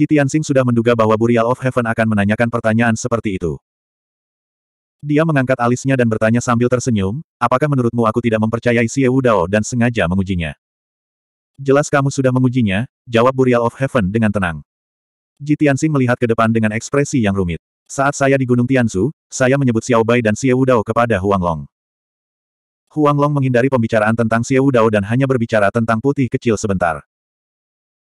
Ji Tianxing sudah menduga bahwa Burial of Heaven akan menanyakan pertanyaan seperti itu. Dia mengangkat alisnya dan bertanya sambil tersenyum, apakah menurutmu aku tidak mempercayai Xie Dao dan sengaja mengujinya? Jelas kamu sudah mengujinya, jawab Burial of Heaven dengan tenang. Ji Tianxing melihat ke depan dengan ekspresi yang rumit. Saat saya di Gunung Tianzu, saya menyebut Xiao Bai dan Xie Dao kepada Huang Long. Huang Long menghindari pembicaraan tentang Xie Dao dan hanya berbicara tentang putih kecil sebentar.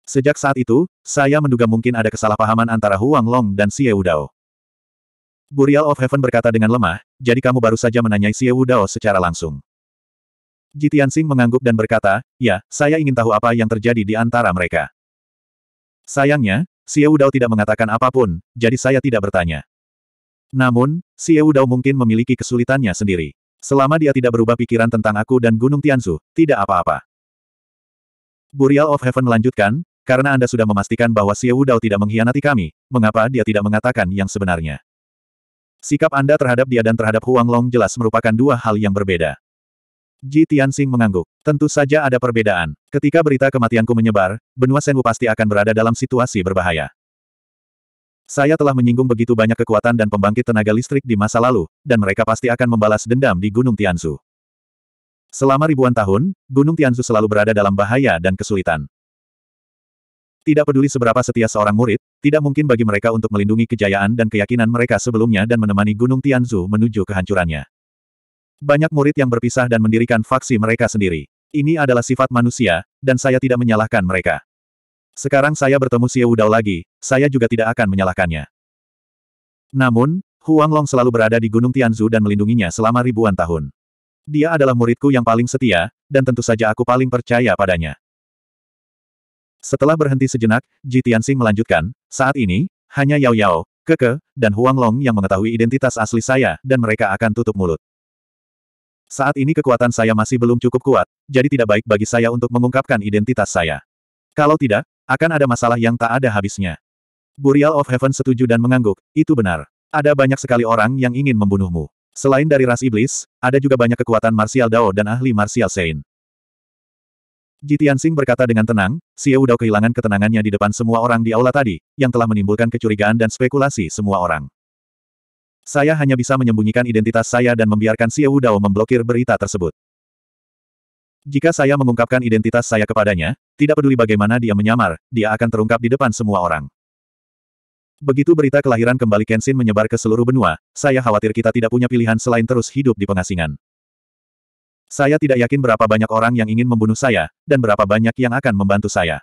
Sejak saat itu, saya menduga mungkin ada kesalahpahaman antara Huang Long dan Xie Wudao. Burial of Heaven berkata dengan lemah, jadi kamu baru saja menanyai Xie Wudao secara langsung. Ji Tianxing mengangguk dan berkata, ya, saya ingin tahu apa yang terjadi di antara mereka. Sayangnya, Xie Wudao tidak mengatakan apapun, jadi saya tidak bertanya. Namun, Xie Wudao mungkin memiliki kesulitannya sendiri. Selama dia tidak berubah pikiran tentang aku dan Gunung Tianzu, tidak apa-apa. Burial of Heaven melanjutkan, karena Anda sudah memastikan bahwa Xie Wudao tidak mengkhianati kami, mengapa dia tidak mengatakan yang sebenarnya? Sikap Anda terhadap dia dan terhadap Huang Long jelas merupakan dua hal yang berbeda. Ji Tianxing mengangguk. Tentu saja ada perbedaan. Ketika berita kematianku menyebar, benua Senwu pasti akan berada dalam situasi berbahaya. Saya telah menyinggung begitu banyak kekuatan dan pembangkit tenaga listrik di masa lalu, dan mereka pasti akan membalas dendam di Gunung Tianzu. Selama ribuan tahun, Gunung Tianzu selalu berada dalam bahaya dan kesulitan. Tidak peduli seberapa setia seorang murid, tidak mungkin bagi mereka untuk melindungi kejayaan dan keyakinan mereka sebelumnya dan menemani Gunung Tianzu menuju kehancurannya. Banyak murid yang berpisah dan mendirikan faksi mereka sendiri. Ini adalah sifat manusia, dan saya tidak menyalahkan mereka. Sekarang saya bertemu Xie Wudao lagi, saya juga tidak akan menyalahkannya. Namun, Huang Long selalu berada di Gunung Tianzu dan melindunginya selama ribuan tahun. Dia adalah muridku yang paling setia, dan tentu saja aku paling percaya padanya. Setelah berhenti sejenak, Ji Tianxing melanjutkan, saat ini, hanya Yao Yao, Keke, dan Huang Long yang mengetahui identitas asli saya, dan mereka akan tutup mulut. Saat ini kekuatan saya masih belum cukup kuat, jadi tidak baik bagi saya untuk mengungkapkan identitas saya. Kalau tidak, akan ada masalah yang tak ada habisnya. Burial of Heaven setuju dan mengangguk, itu benar. Ada banyak sekali orang yang ingin membunuhmu. Selain dari ras iblis, ada juga banyak kekuatan martial Dao dan ahli martial Sein. Ji Tianxing berkata dengan tenang, Xie Dao kehilangan ketenangannya di depan semua orang di aula tadi, yang telah menimbulkan kecurigaan dan spekulasi semua orang. Saya hanya bisa menyembunyikan identitas saya dan membiarkan Xie Dao memblokir berita tersebut. Jika saya mengungkapkan identitas saya kepadanya, tidak peduli bagaimana dia menyamar, dia akan terungkap di depan semua orang. Begitu berita kelahiran kembali Kenshin menyebar ke seluruh benua, saya khawatir kita tidak punya pilihan selain terus hidup di pengasingan. Saya tidak yakin berapa banyak orang yang ingin membunuh saya, dan berapa banyak yang akan membantu saya.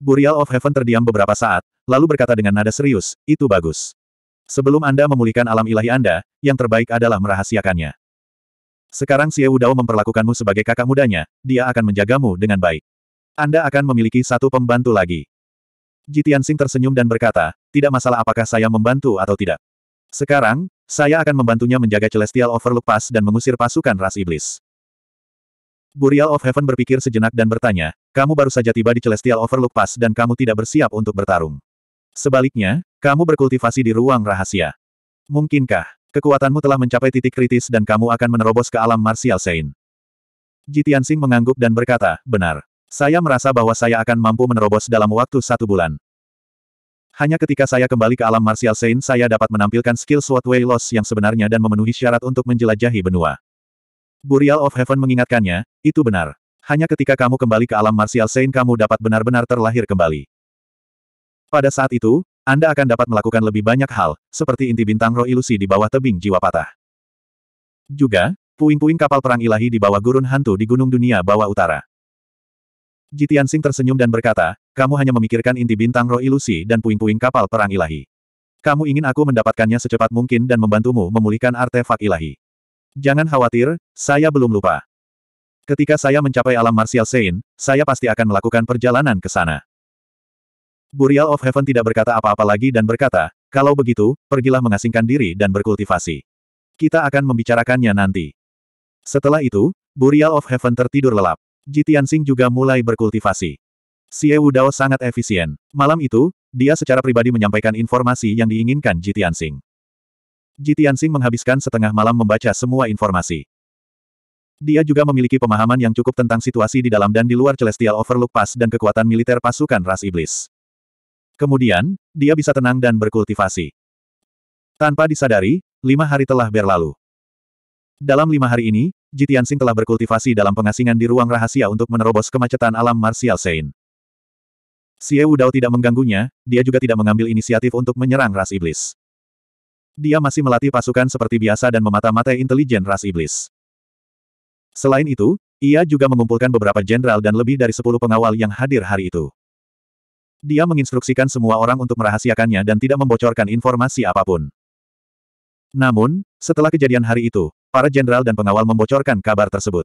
Burial of Heaven terdiam beberapa saat, lalu berkata dengan nada serius, itu bagus. Sebelum Anda memulihkan alam ilahi Anda, yang terbaik adalah merahasiakannya. Sekarang Xie Dao memperlakukanmu sebagai kakak mudanya, dia akan menjagamu dengan baik. Anda akan memiliki satu pembantu lagi. Jitian Sing tersenyum dan berkata, tidak masalah apakah saya membantu atau tidak. Sekarang, saya akan membantunya menjaga Celestial Overlook Pass dan mengusir pasukan ras iblis. Burial of Heaven berpikir sejenak dan bertanya, kamu baru saja tiba di Celestial Overlook Pass dan kamu tidak bersiap untuk bertarung. Sebaliknya, kamu berkultivasi di ruang rahasia. Mungkinkah, kekuatanmu telah mencapai titik kritis dan kamu akan menerobos ke alam Martial Sein? Jitian Sing mengangguk dan berkata, benar. Saya merasa bahwa saya akan mampu menerobos dalam waktu satu bulan. Hanya ketika saya kembali ke alam martial Saint saya dapat menampilkan skill Sword Way Loss yang sebenarnya dan memenuhi syarat untuk menjelajahi benua. Burial of Heaven mengingatkannya, itu benar. Hanya ketika kamu kembali ke alam martial Saint kamu dapat benar-benar terlahir kembali. Pada saat itu, Anda akan dapat melakukan lebih banyak hal, seperti inti bintang roh ilusi di bawah tebing jiwa patah. Juga, puing-puing kapal perang ilahi di bawah gurun hantu di Gunung Dunia Bawah Utara. Jitian Sing tersenyum dan berkata, kamu hanya memikirkan inti bintang roh ilusi dan puing-puing kapal perang ilahi. Kamu ingin aku mendapatkannya secepat mungkin dan membantumu memulihkan artefak ilahi. Jangan khawatir, saya belum lupa. Ketika saya mencapai alam martial Sein, saya pasti akan melakukan perjalanan ke sana. Burial of Heaven tidak berkata apa-apa lagi dan berkata, kalau begitu, pergilah mengasingkan diri dan berkultivasi. Kita akan membicarakannya nanti. Setelah itu, Burial of Heaven tertidur lelap. Ji Tianxing juga mulai berkultivasi. Xie Wudao sangat efisien. Malam itu, dia secara pribadi menyampaikan informasi yang diinginkan Ji Tianxing. Ji Tianxing menghabiskan setengah malam membaca semua informasi. Dia juga memiliki pemahaman yang cukup tentang situasi di dalam dan di luar Celestial Overlook Pass dan kekuatan militer pasukan ras iblis. Kemudian, dia bisa tenang dan berkultivasi. Tanpa disadari, lima hari telah berlalu. Dalam lima hari ini, Jitiansing telah berkultivasi dalam pengasingan di ruang rahasia untuk menerobos kemacetan alam Martial Sein. Xie Wudao tidak mengganggunya, dia juga tidak mengambil inisiatif untuk menyerang ras iblis. Dia masih melatih pasukan seperti biasa dan memata-matai intelijen ras iblis. Selain itu, ia juga mengumpulkan beberapa jenderal dan lebih dari sepuluh pengawal yang hadir hari itu. Dia menginstruksikan semua orang untuk merahasiakannya dan tidak membocorkan informasi apapun. Namun, setelah kejadian hari itu, Para jenderal dan pengawal membocorkan kabar tersebut.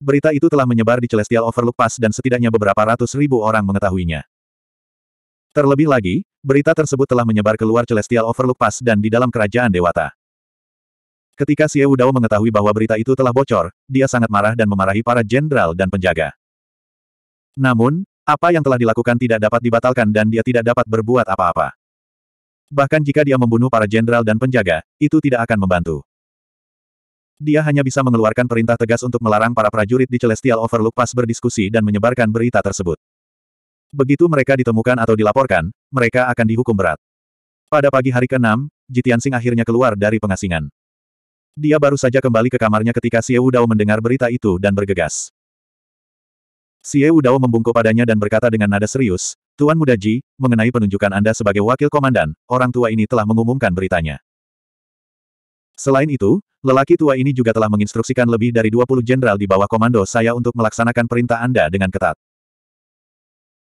Berita itu telah menyebar di Celestial Overlook Pass dan setidaknya beberapa ratus ribu orang mengetahuinya. Terlebih lagi, berita tersebut telah menyebar keluar Celestial Overlook Pass dan di dalam kerajaan Dewata. Ketika Xie Wudao mengetahui bahwa berita itu telah bocor, dia sangat marah dan memarahi para jenderal dan penjaga. Namun, apa yang telah dilakukan tidak dapat dibatalkan dan dia tidak dapat berbuat apa-apa. Bahkan jika dia membunuh para jenderal dan penjaga, itu tidak akan membantu. Dia hanya bisa mengeluarkan perintah tegas untuk melarang para prajurit di Celestial Overlook pas berdiskusi dan menyebarkan berita tersebut. Begitu mereka ditemukan atau dilaporkan, mereka akan dihukum berat. Pada pagi hari ke-6, Jitian akhirnya keluar dari pengasingan. Dia baru saja kembali ke kamarnya ketika Xie Wudao mendengar berita itu dan bergegas. Xie Wudao membungkuk padanya dan berkata dengan nada serius, Tuan Muda Ji, mengenai penunjukan Anda sebagai wakil komandan, orang tua ini telah mengumumkan beritanya. Selain itu, Lelaki tua ini juga telah menginstruksikan lebih dari 20 jenderal di bawah komando saya untuk melaksanakan perintah Anda dengan ketat.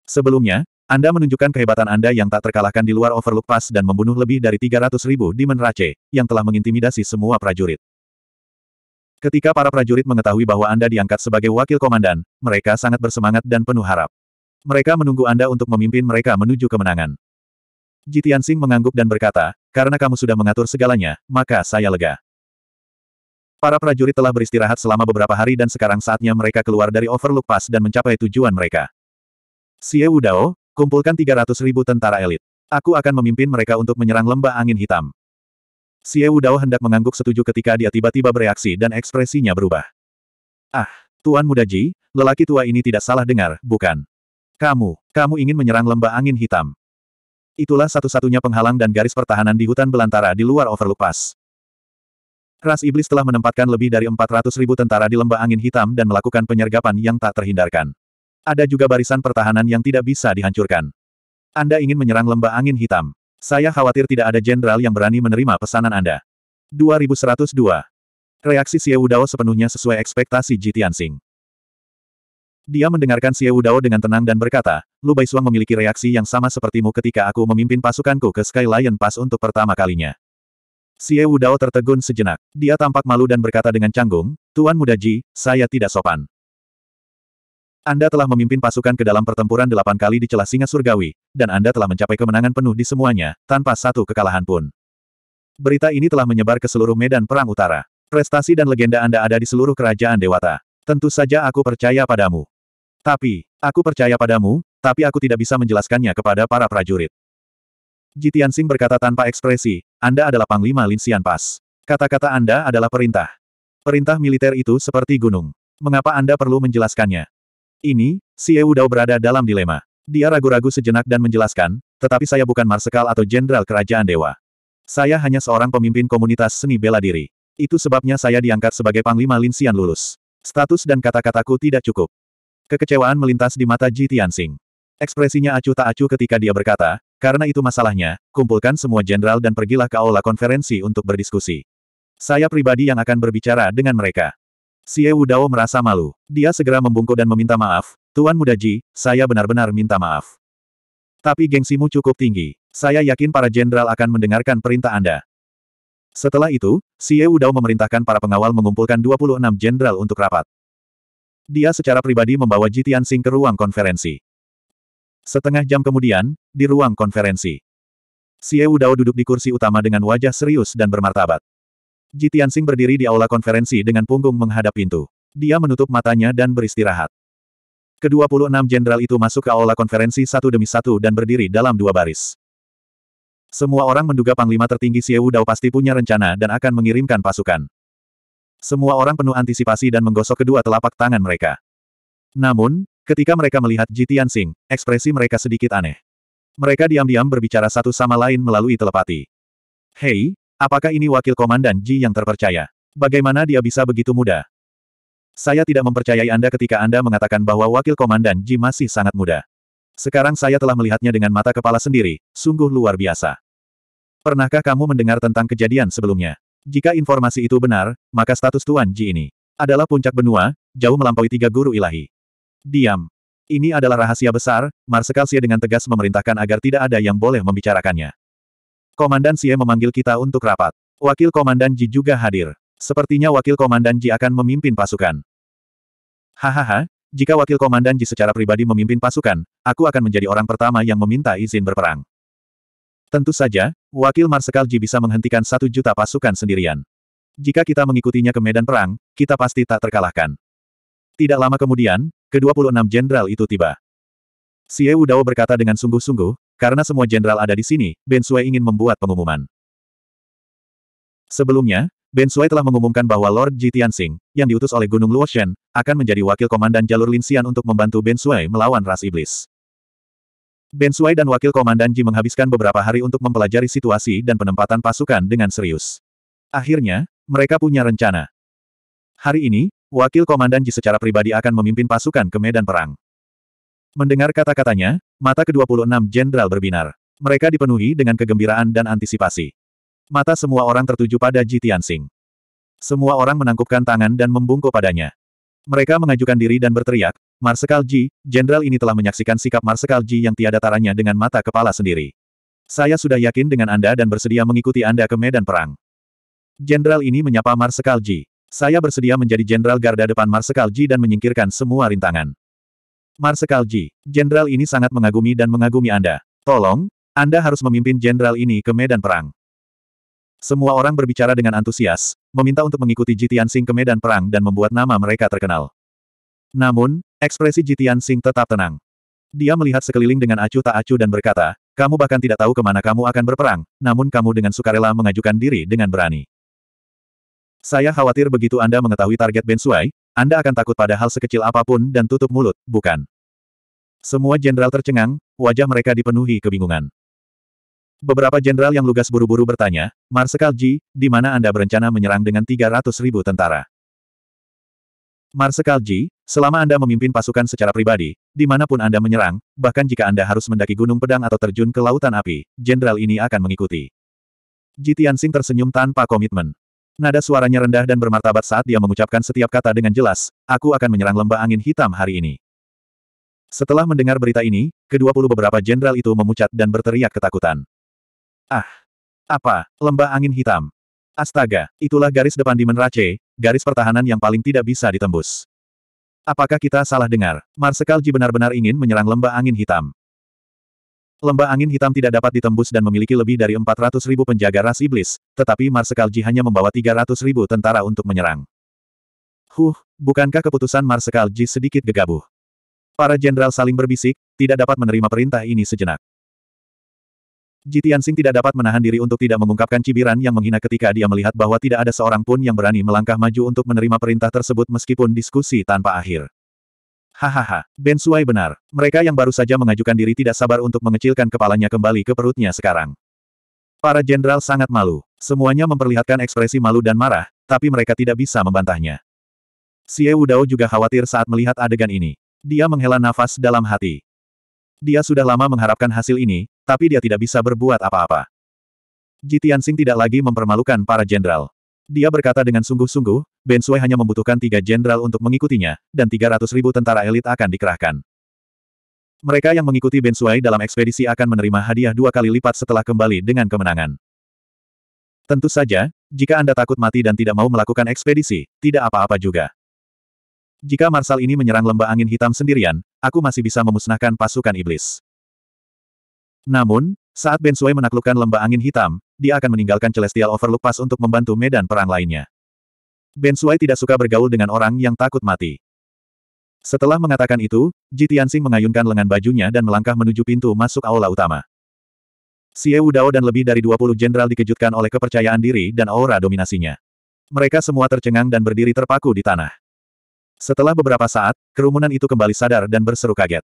Sebelumnya, Anda menunjukkan kehebatan Anda yang tak terkalahkan di luar Overlook Pass dan membunuh lebih dari 300 ribu di Menrace, yang telah mengintimidasi semua prajurit. Ketika para prajurit mengetahui bahwa Anda diangkat sebagai wakil komandan, mereka sangat bersemangat dan penuh harap. Mereka menunggu Anda untuk memimpin mereka menuju kemenangan. Jitian Singh mengangguk dan berkata, karena kamu sudah mengatur segalanya, maka saya lega. Para prajurit telah beristirahat selama beberapa hari dan sekarang saatnya mereka keluar dari Overlook Pass dan mencapai tujuan mereka. Xie Wudao, kumpulkan 300 ribu tentara elit. Aku akan memimpin mereka untuk menyerang lembah angin hitam. Xie Wudao hendak mengangguk setuju ketika dia tiba-tiba bereaksi dan ekspresinya berubah. Ah, Tuan Muda Ji, lelaki tua ini tidak salah dengar, bukan? Kamu, kamu ingin menyerang lembah angin hitam. Itulah satu-satunya penghalang dan garis pertahanan di hutan belantara di luar Overlook Pass. Ras Iblis telah menempatkan lebih dari 400 ribu tentara di lembah angin hitam dan melakukan penyergapan yang tak terhindarkan. Ada juga barisan pertahanan yang tidak bisa dihancurkan. Anda ingin menyerang lembah angin hitam. Saya khawatir tidak ada jenderal yang berani menerima pesanan Anda. 2102. Reaksi Xie Wudao sepenuhnya sesuai ekspektasi Ji Tianxing. Dia mendengarkan Xie Wudao dengan tenang dan berkata, Lu Suang memiliki reaksi yang sama sepertimu ketika aku memimpin pasukanku ke Sky Lion Pass untuk pertama kalinya. Xie Dao tertegun sejenak. Dia tampak malu dan berkata dengan canggung, Tuan Muda Ji, saya tidak sopan. Anda telah memimpin pasukan ke dalam pertempuran delapan kali di celah singa surgawi, dan Anda telah mencapai kemenangan penuh di semuanya, tanpa satu kekalahan pun. Berita ini telah menyebar ke seluruh medan perang utara. Prestasi dan legenda Anda ada di seluruh kerajaan dewata. Tentu saja aku percaya padamu. Tapi, aku percaya padamu, tapi aku tidak bisa menjelaskannya kepada para prajurit. Sing berkata tanpa ekspresi, Anda adalah Panglima Lin Xian Pas. Kata-kata Anda adalah perintah. Perintah militer itu seperti gunung. Mengapa Anda perlu menjelaskannya? Ini, Xie Dao berada dalam dilema. Dia ragu-ragu sejenak dan menjelaskan, tetapi saya bukan marsekal atau jenderal kerajaan dewa. Saya hanya seorang pemimpin komunitas seni bela diri. Itu sebabnya saya diangkat sebagai Panglima Lin Xian lulus. Status dan kata-kataku tidak cukup. Kekecewaan melintas di mata Ji Tianxing. Ekspresinya acuh tak acuh ketika dia berkata, karena itu masalahnya, kumpulkan semua jenderal dan pergilah ke aula konferensi untuk berdiskusi. Saya pribadi yang akan berbicara dengan mereka. Xie Dao merasa malu. Dia segera membungkuk dan meminta maaf, Tuan Muda Ji, saya benar-benar minta maaf. Tapi gengsimu cukup tinggi. Saya yakin para jenderal akan mendengarkan perintah Anda. Setelah itu, Xie Dao memerintahkan para pengawal mengumpulkan 26 jenderal untuk rapat. Dia secara pribadi membawa Jitian Sing ke ruang konferensi. Setengah jam kemudian, di ruang konferensi. Xie Dao duduk di kursi utama dengan wajah serius dan bermartabat. Ji Tianxing berdiri di aula konferensi dengan punggung menghadap pintu. Dia menutup matanya dan beristirahat. Kedua puluh enam jenderal itu masuk ke aula konferensi satu demi satu dan berdiri dalam dua baris. Semua orang menduga Panglima tertinggi Xie Dao pasti punya rencana dan akan mengirimkan pasukan. Semua orang penuh antisipasi dan menggosok kedua telapak tangan mereka. Namun, Ketika mereka melihat Jitian Tianxing, ekspresi mereka sedikit aneh. Mereka diam-diam berbicara satu sama lain melalui telepati. Hei, apakah ini wakil komandan Ji yang terpercaya? Bagaimana dia bisa begitu muda? Saya tidak mempercayai Anda ketika Anda mengatakan bahwa wakil komandan Ji masih sangat muda. Sekarang saya telah melihatnya dengan mata kepala sendiri, sungguh luar biasa. Pernahkah kamu mendengar tentang kejadian sebelumnya? Jika informasi itu benar, maka status Tuan Ji ini adalah puncak benua, jauh melampaui tiga guru ilahi. Diam. Ini adalah rahasia besar, Marsekal Sia dengan tegas memerintahkan agar tidak ada yang boleh membicarakannya. Komandan Sia memanggil kita untuk rapat. Wakil Komandan Ji juga hadir. Sepertinya Wakil Komandan Ji akan memimpin pasukan. Hahaha, jika Wakil Komandan Ji secara pribadi memimpin pasukan, aku akan menjadi orang pertama yang meminta izin berperang. Tentu saja, Wakil Marsekal Ji bisa menghentikan satu juta pasukan sendirian. Jika kita mengikutinya ke medan perang, kita pasti tak terkalahkan. Tidak lama kemudian, ke-26 jenderal itu tiba. Xie Dao berkata dengan sungguh-sungguh, karena semua jenderal ada di sini, Ben Sui ingin membuat pengumuman. Sebelumnya, Ben Sui telah mengumumkan bahwa Lord Ji Tianxing, yang diutus oleh Gunung Luoshen, akan menjadi wakil komandan jalur Xian untuk membantu Ben Sui melawan ras iblis. Ben Sui dan wakil komandan Ji menghabiskan beberapa hari untuk mempelajari situasi dan penempatan pasukan dengan serius. Akhirnya, mereka punya rencana. Hari ini, wakil komandan Ji secara pribadi akan memimpin pasukan ke medan perang. Mendengar kata-katanya, mata ke-26 jenderal berbinar. Mereka dipenuhi dengan kegembiraan dan antisipasi. Mata semua orang tertuju pada Ji Tianxing. Semua orang menangkupkan tangan dan membungkuk padanya. Mereka mengajukan diri dan berteriak, Marsekal Ji, jenderal ini telah menyaksikan sikap Marsekal Ji yang tiada taranya dengan mata kepala sendiri. Saya sudah yakin dengan Anda dan bersedia mengikuti Anda ke medan perang. Jenderal ini menyapa Marsekal Ji. Saya bersedia menjadi Jenderal Garda depan Marsekal Ji dan menyingkirkan semua rintangan. Marsekal Ji, jenderal ini sangat mengagumi dan mengagumi Anda. Tolong, Anda harus memimpin jenderal ini ke medan perang. Semua orang berbicara dengan antusias, meminta untuk mengikuti Jitian Sing ke medan perang dan membuat nama mereka terkenal. Namun, ekspresi Jitian Sing tetap tenang. Dia melihat sekeliling dengan acuh tak acuh dan berkata, kamu bahkan tidak tahu kemana kamu akan berperang, namun kamu dengan sukarela mengajukan diri dengan berani. Saya khawatir begitu Anda mengetahui target Bensuai, Anda akan takut pada hal sekecil apapun dan tutup mulut, bukan? Semua jenderal tercengang, wajah mereka dipenuhi kebingungan. Beberapa jenderal yang lugas buru-buru bertanya, Marsekal Ji, di mana Anda berencana menyerang dengan 300 ribu tentara? Marsekal Ji, selama Anda memimpin pasukan secara pribadi, dimanapun Anda menyerang, bahkan jika Anda harus mendaki gunung pedang atau terjun ke lautan api, jenderal ini akan mengikuti. Ji Tianxing tersenyum tanpa komitmen. Nada suaranya rendah dan bermartabat saat dia mengucapkan setiap kata dengan jelas, aku akan menyerang lembah angin hitam hari ini. Setelah mendengar berita ini, kedua puluh beberapa jenderal itu memucat dan berteriak ketakutan. Ah! Apa? Lembah angin hitam? Astaga, itulah garis depan di Menrace, garis pertahanan yang paling tidak bisa ditembus. Apakah kita salah dengar? Marsekalji Ji benar-benar ingin menyerang lembah angin hitam. Lembah angin hitam tidak dapat ditembus dan memiliki lebih dari 400 ribu penjaga ras iblis, tetapi Marsekal Ji hanya membawa 300 ribu tentara untuk menyerang. Huh, bukankah keputusan Marsekal Ji sedikit gegabah? Para jenderal saling berbisik, tidak dapat menerima perintah ini sejenak. Jitian Sing tidak dapat menahan diri untuk tidak mengungkapkan cibiran yang menghina ketika dia melihat bahwa tidak ada seorang pun yang berani melangkah maju untuk menerima perintah tersebut meskipun diskusi tanpa akhir. Hahaha, Ben Suai benar. Mereka yang baru saja mengajukan diri tidak sabar untuk mengecilkan kepalanya kembali ke perutnya sekarang. Para jenderal sangat malu. Semuanya memperlihatkan ekspresi malu dan marah, tapi mereka tidak bisa membantahnya. Xie Wudao juga khawatir saat melihat adegan ini. Dia menghela nafas dalam hati. Dia sudah lama mengharapkan hasil ini, tapi dia tidak bisa berbuat apa-apa. Jitiansing tidak lagi mempermalukan para jenderal. Dia berkata dengan sungguh-sungguh, Ben Sui hanya membutuhkan tiga jenderal untuk mengikutinya, dan 300 ribu tentara elit akan dikerahkan. Mereka yang mengikuti Ben Sui dalam ekspedisi akan menerima hadiah dua kali lipat setelah kembali dengan kemenangan. Tentu saja, jika Anda takut mati dan tidak mau melakukan ekspedisi, tidak apa-apa juga. Jika Marsal ini menyerang lembah angin hitam sendirian, aku masih bisa memusnahkan pasukan iblis. Namun, saat Ben Sui menaklukkan lembah angin hitam, dia akan meninggalkan Celestial Overlook Pass untuk membantu medan perang lainnya. Ben Sui tidak suka bergaul dengan orang yang takut mati. Setelah mengatakan itu, Ji Tianxing mengayunkan lengan bajunya dan melangkah menuju pintu masuk aula utama. Xie Wudao dan lebih dari 20 jenderal dikejutkan oleh kepercayaan diri dan aura dominasinya. Mereka semua tercengang dan berdiri terpaku di tanah. Setelah beberapa saat, kerumunan itu kembali sadar dan berseru kaget.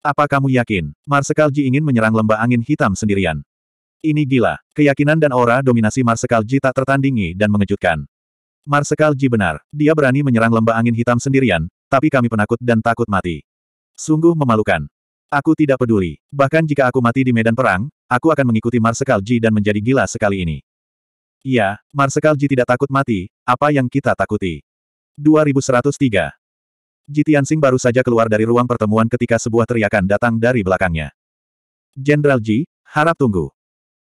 Apa kamu yakin, Marsikal Ji ingin menyerang lembah angin hitam sendirian? Ini gila. Keyakinan dan aura dominasi Marsekal Ji tak tertandingi dan mengejutkan. Marsekal Ji benar. Dia berani menyerang lembah angin hitam sendirian, tapi kami penakut dan takut mati. Sungguh memalukan. Aku tidak peduli. Bahkan jika aku mati di medan perang, aku akan mengikuti Marsekal Ji dan menjadi gila sekali ini. Iya, Marsekal Ji tidak takut mati, apa yang kita takuti. 2103 Ji Tianxing baru saja keluar dari ruang pertemuan ketika sebuah teriakan datang dari belakangnya. Jenderal Ji, harap tunggu.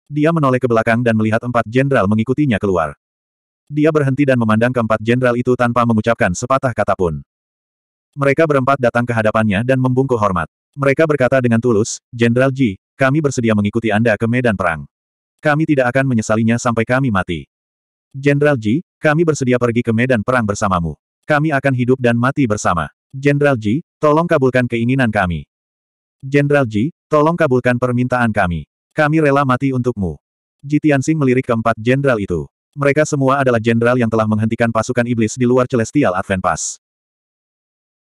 Dia menoleh ke belakang dan melihat empat jenderal mengikutinya keluar. Dia berhenti dan memandang keempat jenderal itu tanpa mengucapkan sepatah kata pun. Mereka berempat datang ke hadapannya dan membungkuk hormat. Mereka berkata dengan tulus, Jenderal Ji, kami bersedia mengikuti Anda ke medan perang. Kami tidak akan menyesalinya sampai kami mati. Jenderal Ji, kami bersedia pergi ke medan perang bersamamu. Kami akan hidup dan mati bersama. Jenderal Ji, tolong kabulkan keinginan kami. Jenderal Ji, tolong kabulkan permintaan kami. Kami rela mati untukmu. Jitiansing melirik keempat jenderal itu. Mereka semua adalah jenderal yang telah menghentikan pasukan iblis di luar Celestial Advent Pass.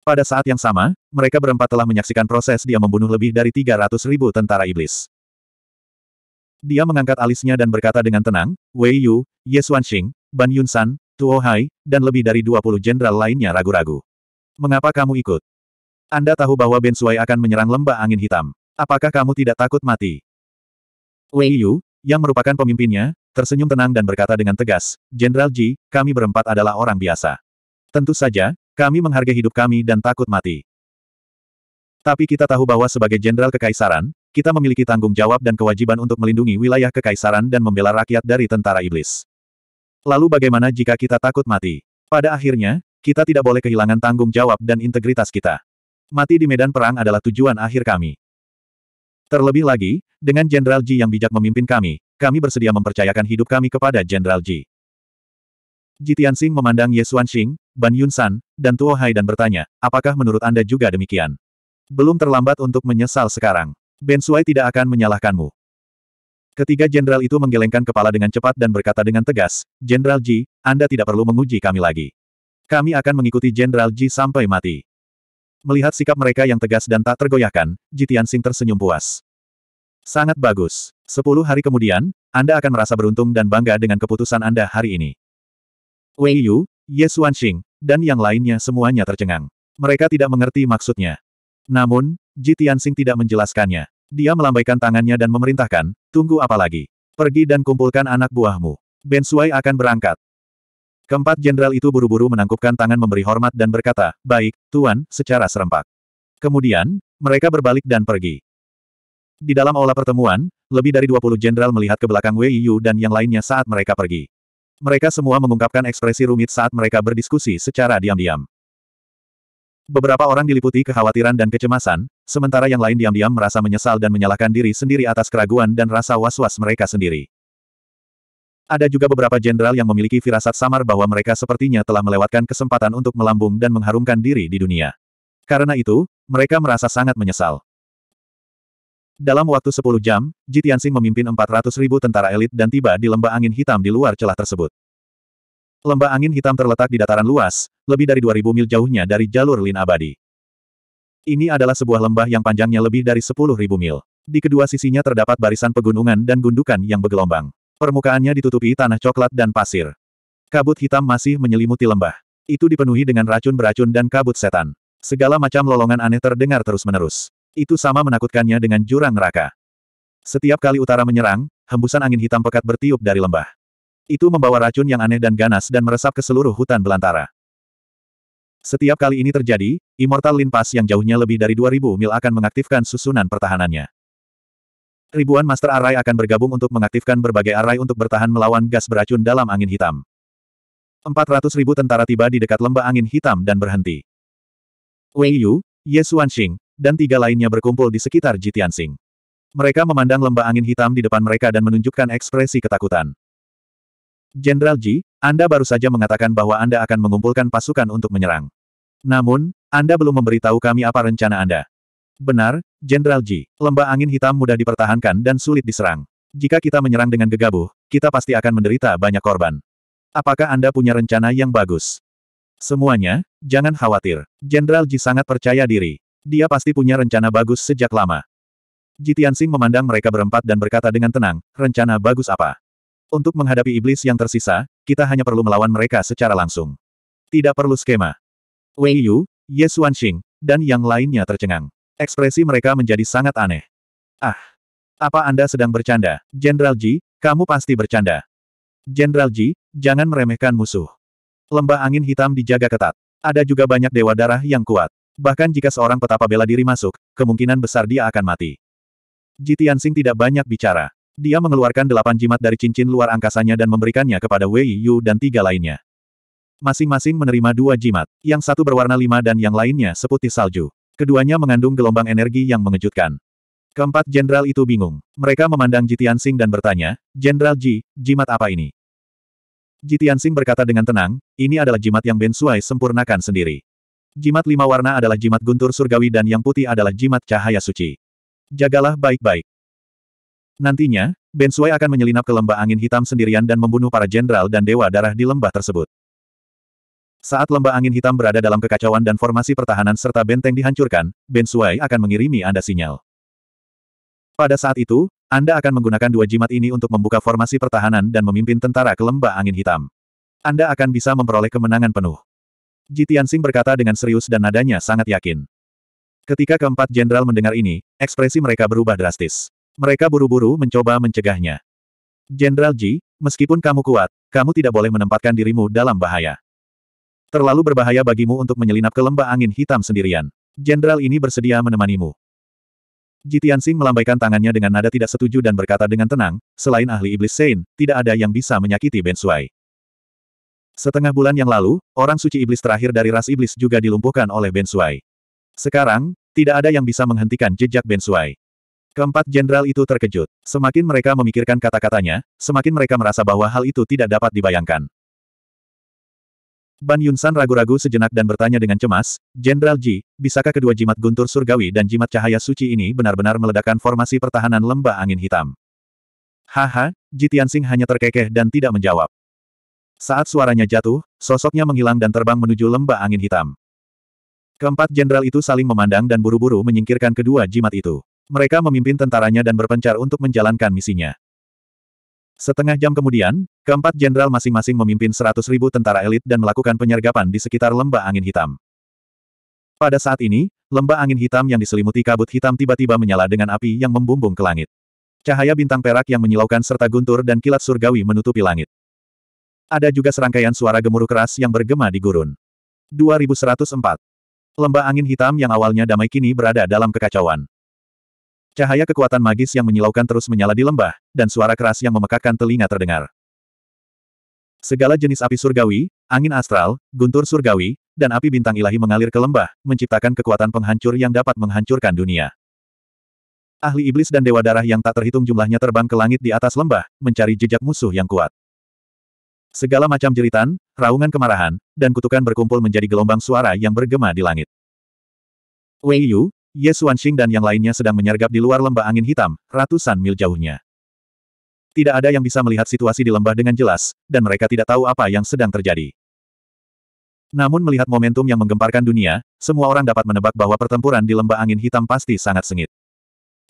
Pada saat yang sama, mereka berempat telah menyaksikan proses dia membunuh lebih dari 300 ribu tentara iblis. Dia mengangkat alisnya dan berkata dengan tenang, Wei Yu, Ye Xuanxing, Ban Yunsan, Tuo Hai, dan lebih dari 20 jenderal lainnya ragu-ragu. Mengapa kamu ikut? Anda tahu bahwa Ben Sui akan menyerang lembah angin hitam. Apakah kamu tidak takut mati? Wei Yu, yang merupakan pemimpinnya, tersenyum tenang dan berkata dengan tegas, Jenderal Ji, kami berempat adalah orang biasa. Tentu saja, kami menghargai hidup kami dan takut mati. Tapi kita tahu bahwa sebagai jenderal kekaisaran, kita memiliki tanggung jawab dan kewajiban untuk melindungi wilayah kekaisaran dan membela rakyat dari tentara iblis. Lalu bagaimana jika kita takut mati? Pada akhirnya, kita tidak boleh kehilangan tanggung jawab dan integritas kita. Mati di medan perang adalah tujuan akhir kami. Terlebih lagi, dengan Jenderal Ji yang bijak memimpin kami, kami bersedia mempercayakan hidup kami kepada Jenderal Ji. Ji Tianxing memandang Ye Xuanxing, Ban Yunsan, dan Tuo Hai dan bertanya, apakah menurut Anda juga demikian? Belum terlambat untuk menyesal sekarang. Ben Sui tidak akan menyalahkanmu. Ketiga jenderal itu menggelengkan kepala dengan cepat dan berkata dengan tegas, Jenderal Ji, Anda tidak perlu menguji kami lagi. Kami akan mengikuti Jenderal Ji sampai mati. Melihat sikap mereka yang tegas dan tak tergoyahkan, Jitian Sing tersenyum puas. Sangat bagus. Sepuluh hari kemudian, Anda akan merasa beruntung dan bangga dengan keputusan Anda hari ini. Wei Yu, Ye Xing, dan yang lainnya semuanya tercengang. Mereka tidak mengerti maksudnya. Namun, Ji Tianxing tidak menjelaskannya. Dia melambaikan tangannya dan memerintahkan, tunggu apa lagi? Pergi dan kumpulkan anak buahmu. Ben Suai akan berangkat. Keempat jenderal itu buru-buru menangkupkan tangan memberi hormat dan berkata, Baik, Tuan, secara serempak. Kemudian, mereka berbalik dan pergi. Di dalam aula pertemuan, lebih dari 20 jenderal melihat ke belakang Wei Yu dan yang lainnya saat mereka pergi. Mereka semua mengungkapkan ekspresi rumit saat mereka berdiskusi secara diam-diam. Beberapa orang diliputi kekhawatiran dan kecemasan, sementara yang lain diam-diam merasa menyesal dan menyalahkan diri sendiri atas keraguan dan rasa was-was mereka sendiri. Ada juga beberapa jenderal yang memiliki firasat samar bahwa mereka sepertinya telah melewatkan kesempatan untuk melambung dan mengharumkan diri di dunia. Karena itu, mereka merasa sangat menyesal. Dalam waktu 10 jam, Jitiansing memimpin 400 ribu tentara elit dan tiba di lembah angin hitam di luar celah tersebut. Lembah angin hitam terletak di dataran luas, lebih dari 2000 mil jauhnya dari jalur lin abadi. Ini adalah sebuah lembah yang panjangnya lebih dari 10.000 mil. Di kedua sisinya terdapat barisan pegunungan dan gundukan yang bergelombang. Permukaannya ditutupi tanah coklat dan pasir. Kabut hitam masih menyelimuti lembah. Itu dipenuhi dengan racun beracun dan kabut setan. Segala macam lolongan aneh terdengar terus-menerus. Itu sama menakutkannya dengan jurang neraka. Setiap kali utara menyerang, hembusan angin hitam pekat bertiup dari lembah. Itu membawa racun yang aneh dan ganas dan meresap ke seluruh hutan belantara. Setiap kali ini terjadi, Immortal Lin yang jauhnya lebih dari 2000 mil akan mengaktifkan susunan pertahanannya. Ribuan Master Array akan bergabung untuk mengaktifkan berbagai array untuk bertahan melawan gas beracun dalam angin hitam. 400 ribu tentara tiba di dekat lembah angin hitam dan berhenti. Wei Yu, Ye Xuanxing, dan tiga lainnya berkumpul di sekitar Jitianxing. Mereka memandang lembah angin hitam di depan mereka dan menunjukkan ekspresi ketakutan. Jenderal Ji, Anda baru saja mengatakan bahwa Anda akan mengumpulkan pasukan untuk menyerang. Namun, Anda belum memberitahu kami apa rencana Anda. Benar, Jenderal Ji. Lembah angin hitam mudah dipertahankan dan sulit diserang. Jika kita menyerang dengan gegabah, kita pasti akan menderita banyak korban. Apakah Anda punya rencana yang bagus? Semuanya, jangan khawatir. Jenderal Ji sangat percaya diri. Dia pasti punya rencana bagus sejak lama. Ji Tianxing memandang mereka berempat dan berkata dengan tenang, rencana bagus apa? Untuk menghadapi iblis yang tersisa, kita hanya perlu melawan mereka secara langsung. Tidak perlu skema. Wei Yu, Ye Xuanxing, dan yang lainnya tercengang. Ekspresi mereka menjadi sangat aneh. Ah! Apa Anda sedang bercanda? Jenderal Ji, kamu pasti bercanda. Jenderal Ji, jangan meremehkan musuh. Lembah angin hitam dijaga ketat. Ada juga banyak dewa darah yang kuat. Bahkan jika seorang petapa bela diri masuk, kemungkinan besar dia akan mati. Ji Tianxing tidak banyak bicara. Dia mengeluarkan delapan jimat dari cincin luar angkasanya dan memberikannya kepada Wei Yu dan tiga lainnya. Masing-masing menerima dua jimat, yang satu berwarna lima dan yang lainnya seputih salju. Keduanya mengandung gelombang energi yang mengejutkan. Keempat jenderal itu bingung. Mereka memandang Jitian Jitiansing dan bertanya, Jenderal Ji, jimat apa ini? Jitian Jitiansing berkata dengan tenang, ini adalah jimat yang Ben Suai sempurnakan sendiri. Jimat lima warna adalah jimat guntur surgawi dan yang putih adalah jimat cahaya suci. Jagalah baik-baik. Nantinya, Ben Suai akan menyelinap ke lembah angin hitam sendirian dan membunuh para jenderal dan dewa darah di lembah tersebut. Saat lembah angin hitam berada dalam kekacauan dan formasi pertahanan serta benteng dihancurkan, Ben Suai akan mengirimi Anda sinyal. Pada saat itu, Anda akan menggunakan dua jimat ini untuk membuka formasi pertahanan dan memimpin tentara ke lembah angin hitam. Anda akan bisa memperoleh kemenangan penuh. Jitian Sing berkata dengan serius dan nadanya sangat yakin. Ketika keempat jenderal mendengar ini, ekspresi mereka berubah drastis. Mereka buru-buru mencoba mencegahnya. Jenderal Ji, meskipun kamu kuat, kamu tidak boleh menempatkan dirimu dalam bahaya. Terlalu berbahaya bagimu untuk menyelinap ke lembah angin hitam sendirian. Jenderal ini bersedia menemanimu. Jitian Sing melambaikan tangannya dengan nada tidak setuju dan berkata dengan tenang, selain ahli iblis Sein, tidak ada yang bisa menyakiti Ben Sui. Setengah bulan yang lalu, orang suci iblis terakhir dari ras iblis juga dilumpuhkan oleh Ben Sui. Sekarang, tidak ada yang bisa menghentikan jejak Ben Sui. Keempat jenderal itu terkejut. Semakin mereka memikirkan kata-katanya, semakin mereka merasa bahwa hal itu tidak dapat dibayangkan. Ban Yunsan ragu-ragu sejenak dan bertanya dengan cemas, Jenderal Ji, bisakah kedua jimat guntur surgawi dan jimat cahaya suci ini benar-benar meledakkan formasi pertahanan lembah angin hitam? Haha, Ji Tianxing hanya terkekeh dan tidak menjawab. Saat suaranya jatuh, sosoknya menghilang dan terbang menuju lembah angin hitam. Keempat jenderal itu saling memandang dan buru-buru menyingkirkan kedua jimat itu. Mereka memimpin tentaranya dan berpencar untuk menjalankan misinya. Setengah jam kemudian, keempat jenderal masing-masing memimpin seratus ribu tentara elit dan melakukan penyergapan di sekitar lembah angin hitam. Pada saat ini, lembah angin hitam yang diselimuti kabut hitam tiba-tiba menyala dengan api yang membumbung ke langit. Cahaya bintang perak yang menyilaukan serta guntur dan kilat surgawi menutupi langit. Ada juga serangkaian suara gemuruh keras yang bergema di gurun. 2104. Lembah angin hitam yang awalnya damai kini berada dalam kekacauan. Cahaya kekuatan magis yang menyilaukan terus menyala di lembah, dan suara keras yang memekakan telinga terdengar. Segala jenis api surgawi, angin astral, guntur surgawi, dan api bintang ilahi mengalir ke lembah, menciptakan kekuatan penghancur yang dapat menghancurkan dunia. Ahli iblis dan dewa darah yang tak terhitung jumlahnya terbang ke langit di atas lembah, mencari jejak musuh yang kuat. Segala macam jeritan, raungan kemarahan, dan kutukan berkumpul menjadi gelombang suara yang bergema di langit. Wei Yu, Ye Xuanxing dan yang lainnya sedang menyergap di luar lembah angin hitam, ratusan mil jauhnya. Tidak ada yang bisa melihat situasi di lembah dengan jelas, dan mereka tidak tahu apa yang sedang terjadi. Namun melihat momentum yang menggemparkan dunia, semua orang dapat menebak bahwa pertempuran di lembah angin hitam pasti sangat sengit.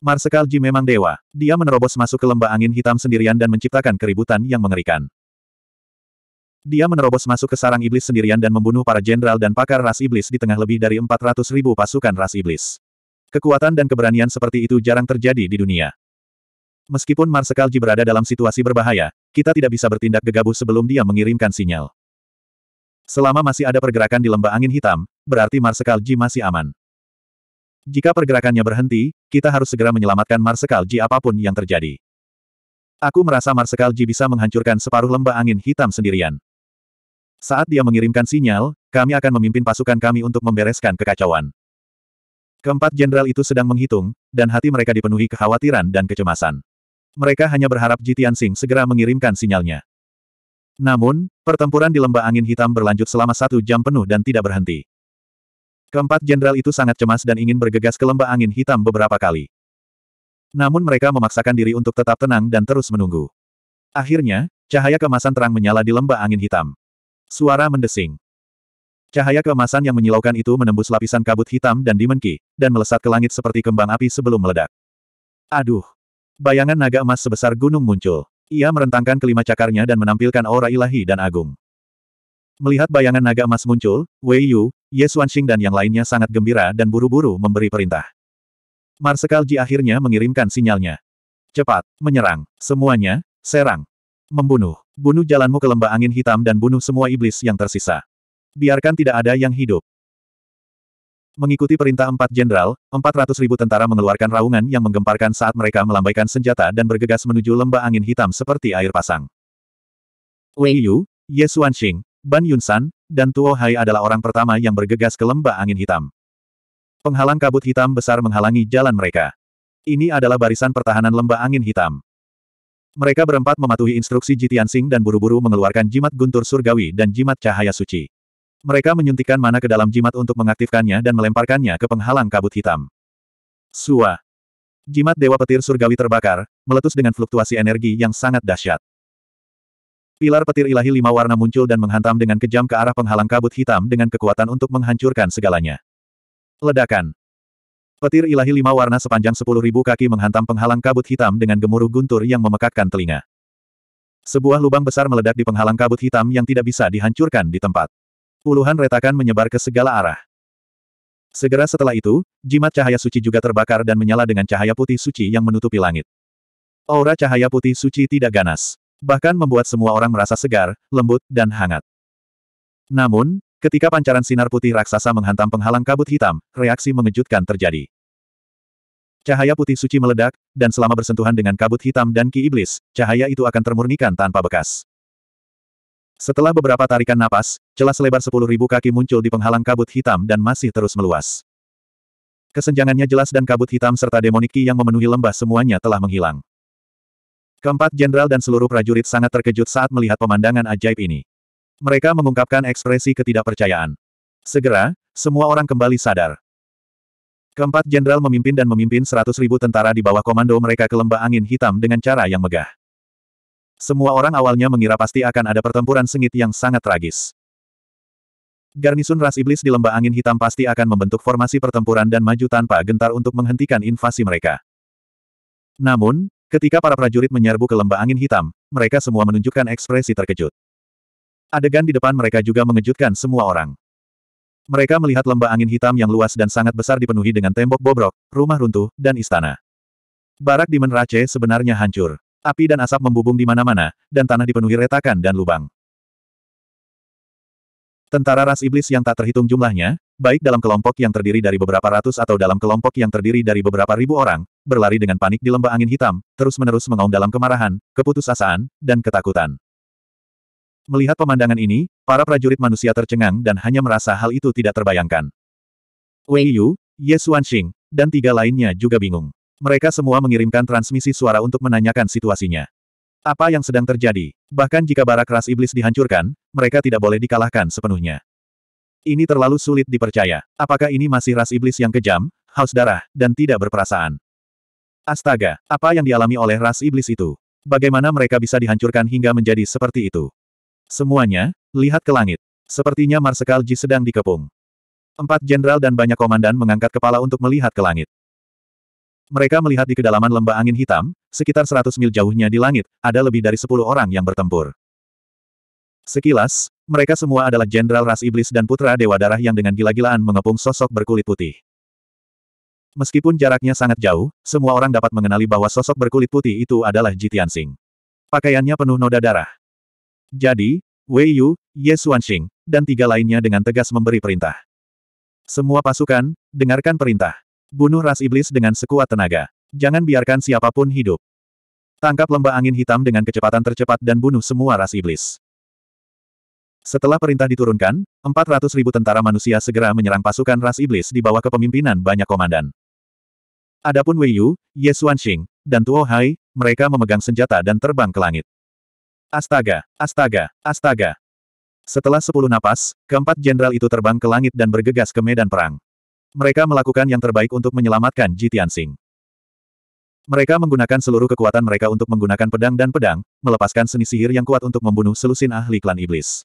Marsekal Ji memang dewa. Dia menerobos masuk ke lembah angin hitam sendirian dan menciptakan keributan yang mengerikan. Dia menerobos masuk ke sarang iblis sendirian dan membunuh para jenderal dan pakar ras iblis di tengah lebih dari 400 ribu pasukan ras iblis. Kekuatan dan keberanian seperti itu jarang terjadi di dunia. Meskipun Marsekal Ji berada dalam situasi berbahaya, kita tidak bisa bertindak gegabah sebelum dia mengirimkan sinyal. Selama masih ada pergerakan di lembah angin hitam, berarti Marsekal Ji masih aman. Jika pergerakannya berhenti, kita harus segera menyelamatkan Marsekal Ji apapun yang terjadi. Aku merasa Marsekal Ji bisa menghancurkan separuh lembah angin hitam sendirian. Saat dia mengirimkan sinyal, kami akan memimpin pasukan kami untuk membereskan kekacauan. Keempat jenderal itu sedang menghitung, dan hati mereka dipenuhi kekhawatiran dan kecemasan. Mereka hanya berharap Jitian Sing segera mengirimkan sinyalnya. Namun, pertempuran di lembah angin hitam berlanjut selama satu jam penuh dan tidak berhenti. Keempat jenderal itu sangat cemas dan ingin bergegas ke lembah angin hitam beberapa kali. Namun mereka memaksakan diri untuk tetap tenang dan terus menunggu. Akhirnya, cahaya kemasan terang menyala di lembah angin hitam. Suara mendesing. Cahaya keemasan yang menyilaukan itu menembus lapisan kabut hitam dan dimenki, dan melesat ke langit seperti kembang api sebelum meledak. Aduh! Bayangan naga emas sebesar gunung muncul. Ia merentangkan kelima cakarnya dan menampilkan aura ilahi dan agung. Melihat bayangan naga emas muncul, Wei Yu, Ye Xuanxing dan yang lainnya sangat gembira dan buru-buru memberi perintah. Marsekal Ji akhirnya mengirimkan sinyalnya. Cepat, menyerang, semuanya, serang. Membunuh, bunuh jalanmu ke lembah angin hitam dan bunuh semua iblis yang tersisa. Biarkan tidak ada yang hidup. Mengikuti perintah empat jenderal, empat ratus ribu tentara mengeluarkan raungan yang menggemparkan saat mereka melambaikan senjata dan bergegas menuju lembah angin hitam seperti air pasang. Wei Yu, Ye Xuanxing, Ban Yunsan, dan Tuo Hai adalah orang pertama yang bergegas ke lembah angin hitam. Penghalang kabut hitam besar menghalangi jalan mereka. Ini adalah barisan pertahanan lembah angin hitam. Mereka berempat mematuhi instruksi jitian Jitiansing dan buru-buru mengeluarkan jimat guntur surgawi dan jimat cahaya suci. Mereka menyuntikkan mana ke dalam jimat untuk mengaktifkannya dan melemparkannya ke penghalang kabut hitam. Sua. Jimat Dewa Petir Surgawi terbakar, meletus dengan fluktuasi energi yang sangat dahsyat. Pilar petir ilahi lima warna muncul dan menghantam dengan kejam ke arah penghalang kabut hitam dengan kekuatan untuk menghancurkan segalanya. Ledakan. Petir ilahi lima warna sepanjang sepuluh ribu kaki menghantam penghalang kabut hitam dengan gemuruh guntur yang memekakkan telinga. Sebuah lubang besar meledak di penghalang kabut hitam yang tidak bisa dihancurkan di tempat. Puluhan retakan menyebar ke segala arah. Segera setelah itu, jimat cahaya suci juga terbakar dan menyala dengan cahaya putih suci yang menutupi langit. Aura cahaya putih suci tidak ganas. Bahkan membuat semua orang merasa segar, lembut, dan hangat. Namun, ketika pancaran sinar putih raksasa menghantam penghalang kabut hitam, reaksi mengejutkan terjadi. Cahaya putih suci meledak, dan selama bersentuhan dengan kabut hitam dan ki iblis, cahaya itu akan termurnikan tanpa bekas. Setelah beberapa tarikan napas, celah selebar ribu kaki muncul di penghalang kabut hitam dan masih terus meluas. Kesenjangannya jelas dan kabut hitam serta demoniki yang memenuhi lembah semuanya telah menghilang. Keempat jenderal dan seluruh prajurit sangat terkejut saat melihat pemandangan ajaib ini. Mereka mengungkapkan ekspresi ketidakpercayaan. Segera, semua orang kembali sadar. Keempat jenderal memimpin dan memimpin seratus ribu tentara di bawah komando mereka ke lembah angin hitam dengan cara yang megah. Semua orang awalnya mengira pasti akan ada pertempuran sengit yang sangat tragis. Garnisun ras iblis di lembah angin hitam pasti akan membentuk formasi pertempuran dan maju tanpa gentar untuk menghentikan invasi mereka. Namun, ketika para prajurit menyerbu ke lembah angin hitam, mereka semua menunjukkan ekspresi terkejut. Adegan di depan mereka juga mengejutkan semua orang. Mereka melihat lembah angin hitam yang luas dan sangat besar dipenuhi dengan tembok bobrok, rumah runtuh, dan istana. Barak di Menrace sebenarnya hancur. Api dan asap membubung di mana-mana, dan tanah dipenuhi retakan dan lubang. Tentara ras iblis yang tak terhitung jumlahnya, baik dalam kelompok yang terdiri dari beberapa ratus atau dalam kelompok yang terdiri dari beberapa ribu orang, berlari dengan panik di lembah angin hitam, terus-menerus mengaum dalam kemarahan, keputusasaan, dan ketakutan. Melihat pemandangan ini, para prajurit manusia tercengang dan hanya merasa hal itu tidak terbayangkan. Wei Yu, Ye Xuanxing, dan tiga lainnya juga bingung. Mereka semua mengirimkan transmisi suara untuk menanyakan situasinya. Apa yang sedang terjadi? Bahkan jika barak ras iblis dihancurkan, mereka tidak boleh dikalahkan sepenuhnya. Ini terlalu sulit dipercaya. Apakah ini masih ras iblis yang kejam, haus darah, dan tidak berperasaan? Astaga, apa yang dialami oleh ras iblis itu? Bagaimana mereka bisa dihancurkan hingga menjadi seperti itu? Semuanya, lihat ke langit. Sepertinya Marsekal Ji sedang dikepung. Empat jenderal dan banyak komandan mengangkat kepala untuk melihat ke langit. Mereka melihat di kedalaman lembah angin hitam, sekitar 100 mil jauhnya di langit, ada lebih dari 10 orang yang bertempur. Sekilas, mereka semua adalah jenderal ras iblis dan putra dewa darah yang dengan gila-gilaan mengepung sosok berkulit putih. Meskipun jaraknya sangat jauh, semua orang dapat mengenali bahwa sosok berkulit putih itu adalah Jitian Sing. Pakaiannya penuh noda darah. Jadi, Wei Yu, Ye Xuanxing, dan tiga lainnya dengan tegas memberi perintah. Semua pasukan, dengarkan perintah. Bunuh ras iblis dengan sekuat tenaga. Jangan biarkan siapapun hidup. Tangkap lembah angin hitam dengan kecepatan tercepat dan bunuh semua ras iblis. Setelah perintah diturunkan, 400 ribu tentara manusia segera menyerang pasukan ras iblis di bawah kepemimpinan banyak komandan. Adapun Wei Yu, Ye Xing, dan Tuo Hai, mereka memegang senjata dan terbang ke langit. Astaga, astaga, astaga. Setelah sepuluh napas, keempat jenderal itu terbang ke langit dan bergegas ke medan perang. Mereka melakukan yang terbaik untuk menyelamatkan Jitian Sing. Mereka menggunakan seluruh kekuatan mereka untuk menggunakan pedang dan pedang, melepaskan seni sihir yang kuat untuk membunuh selusin ahli klan iblis.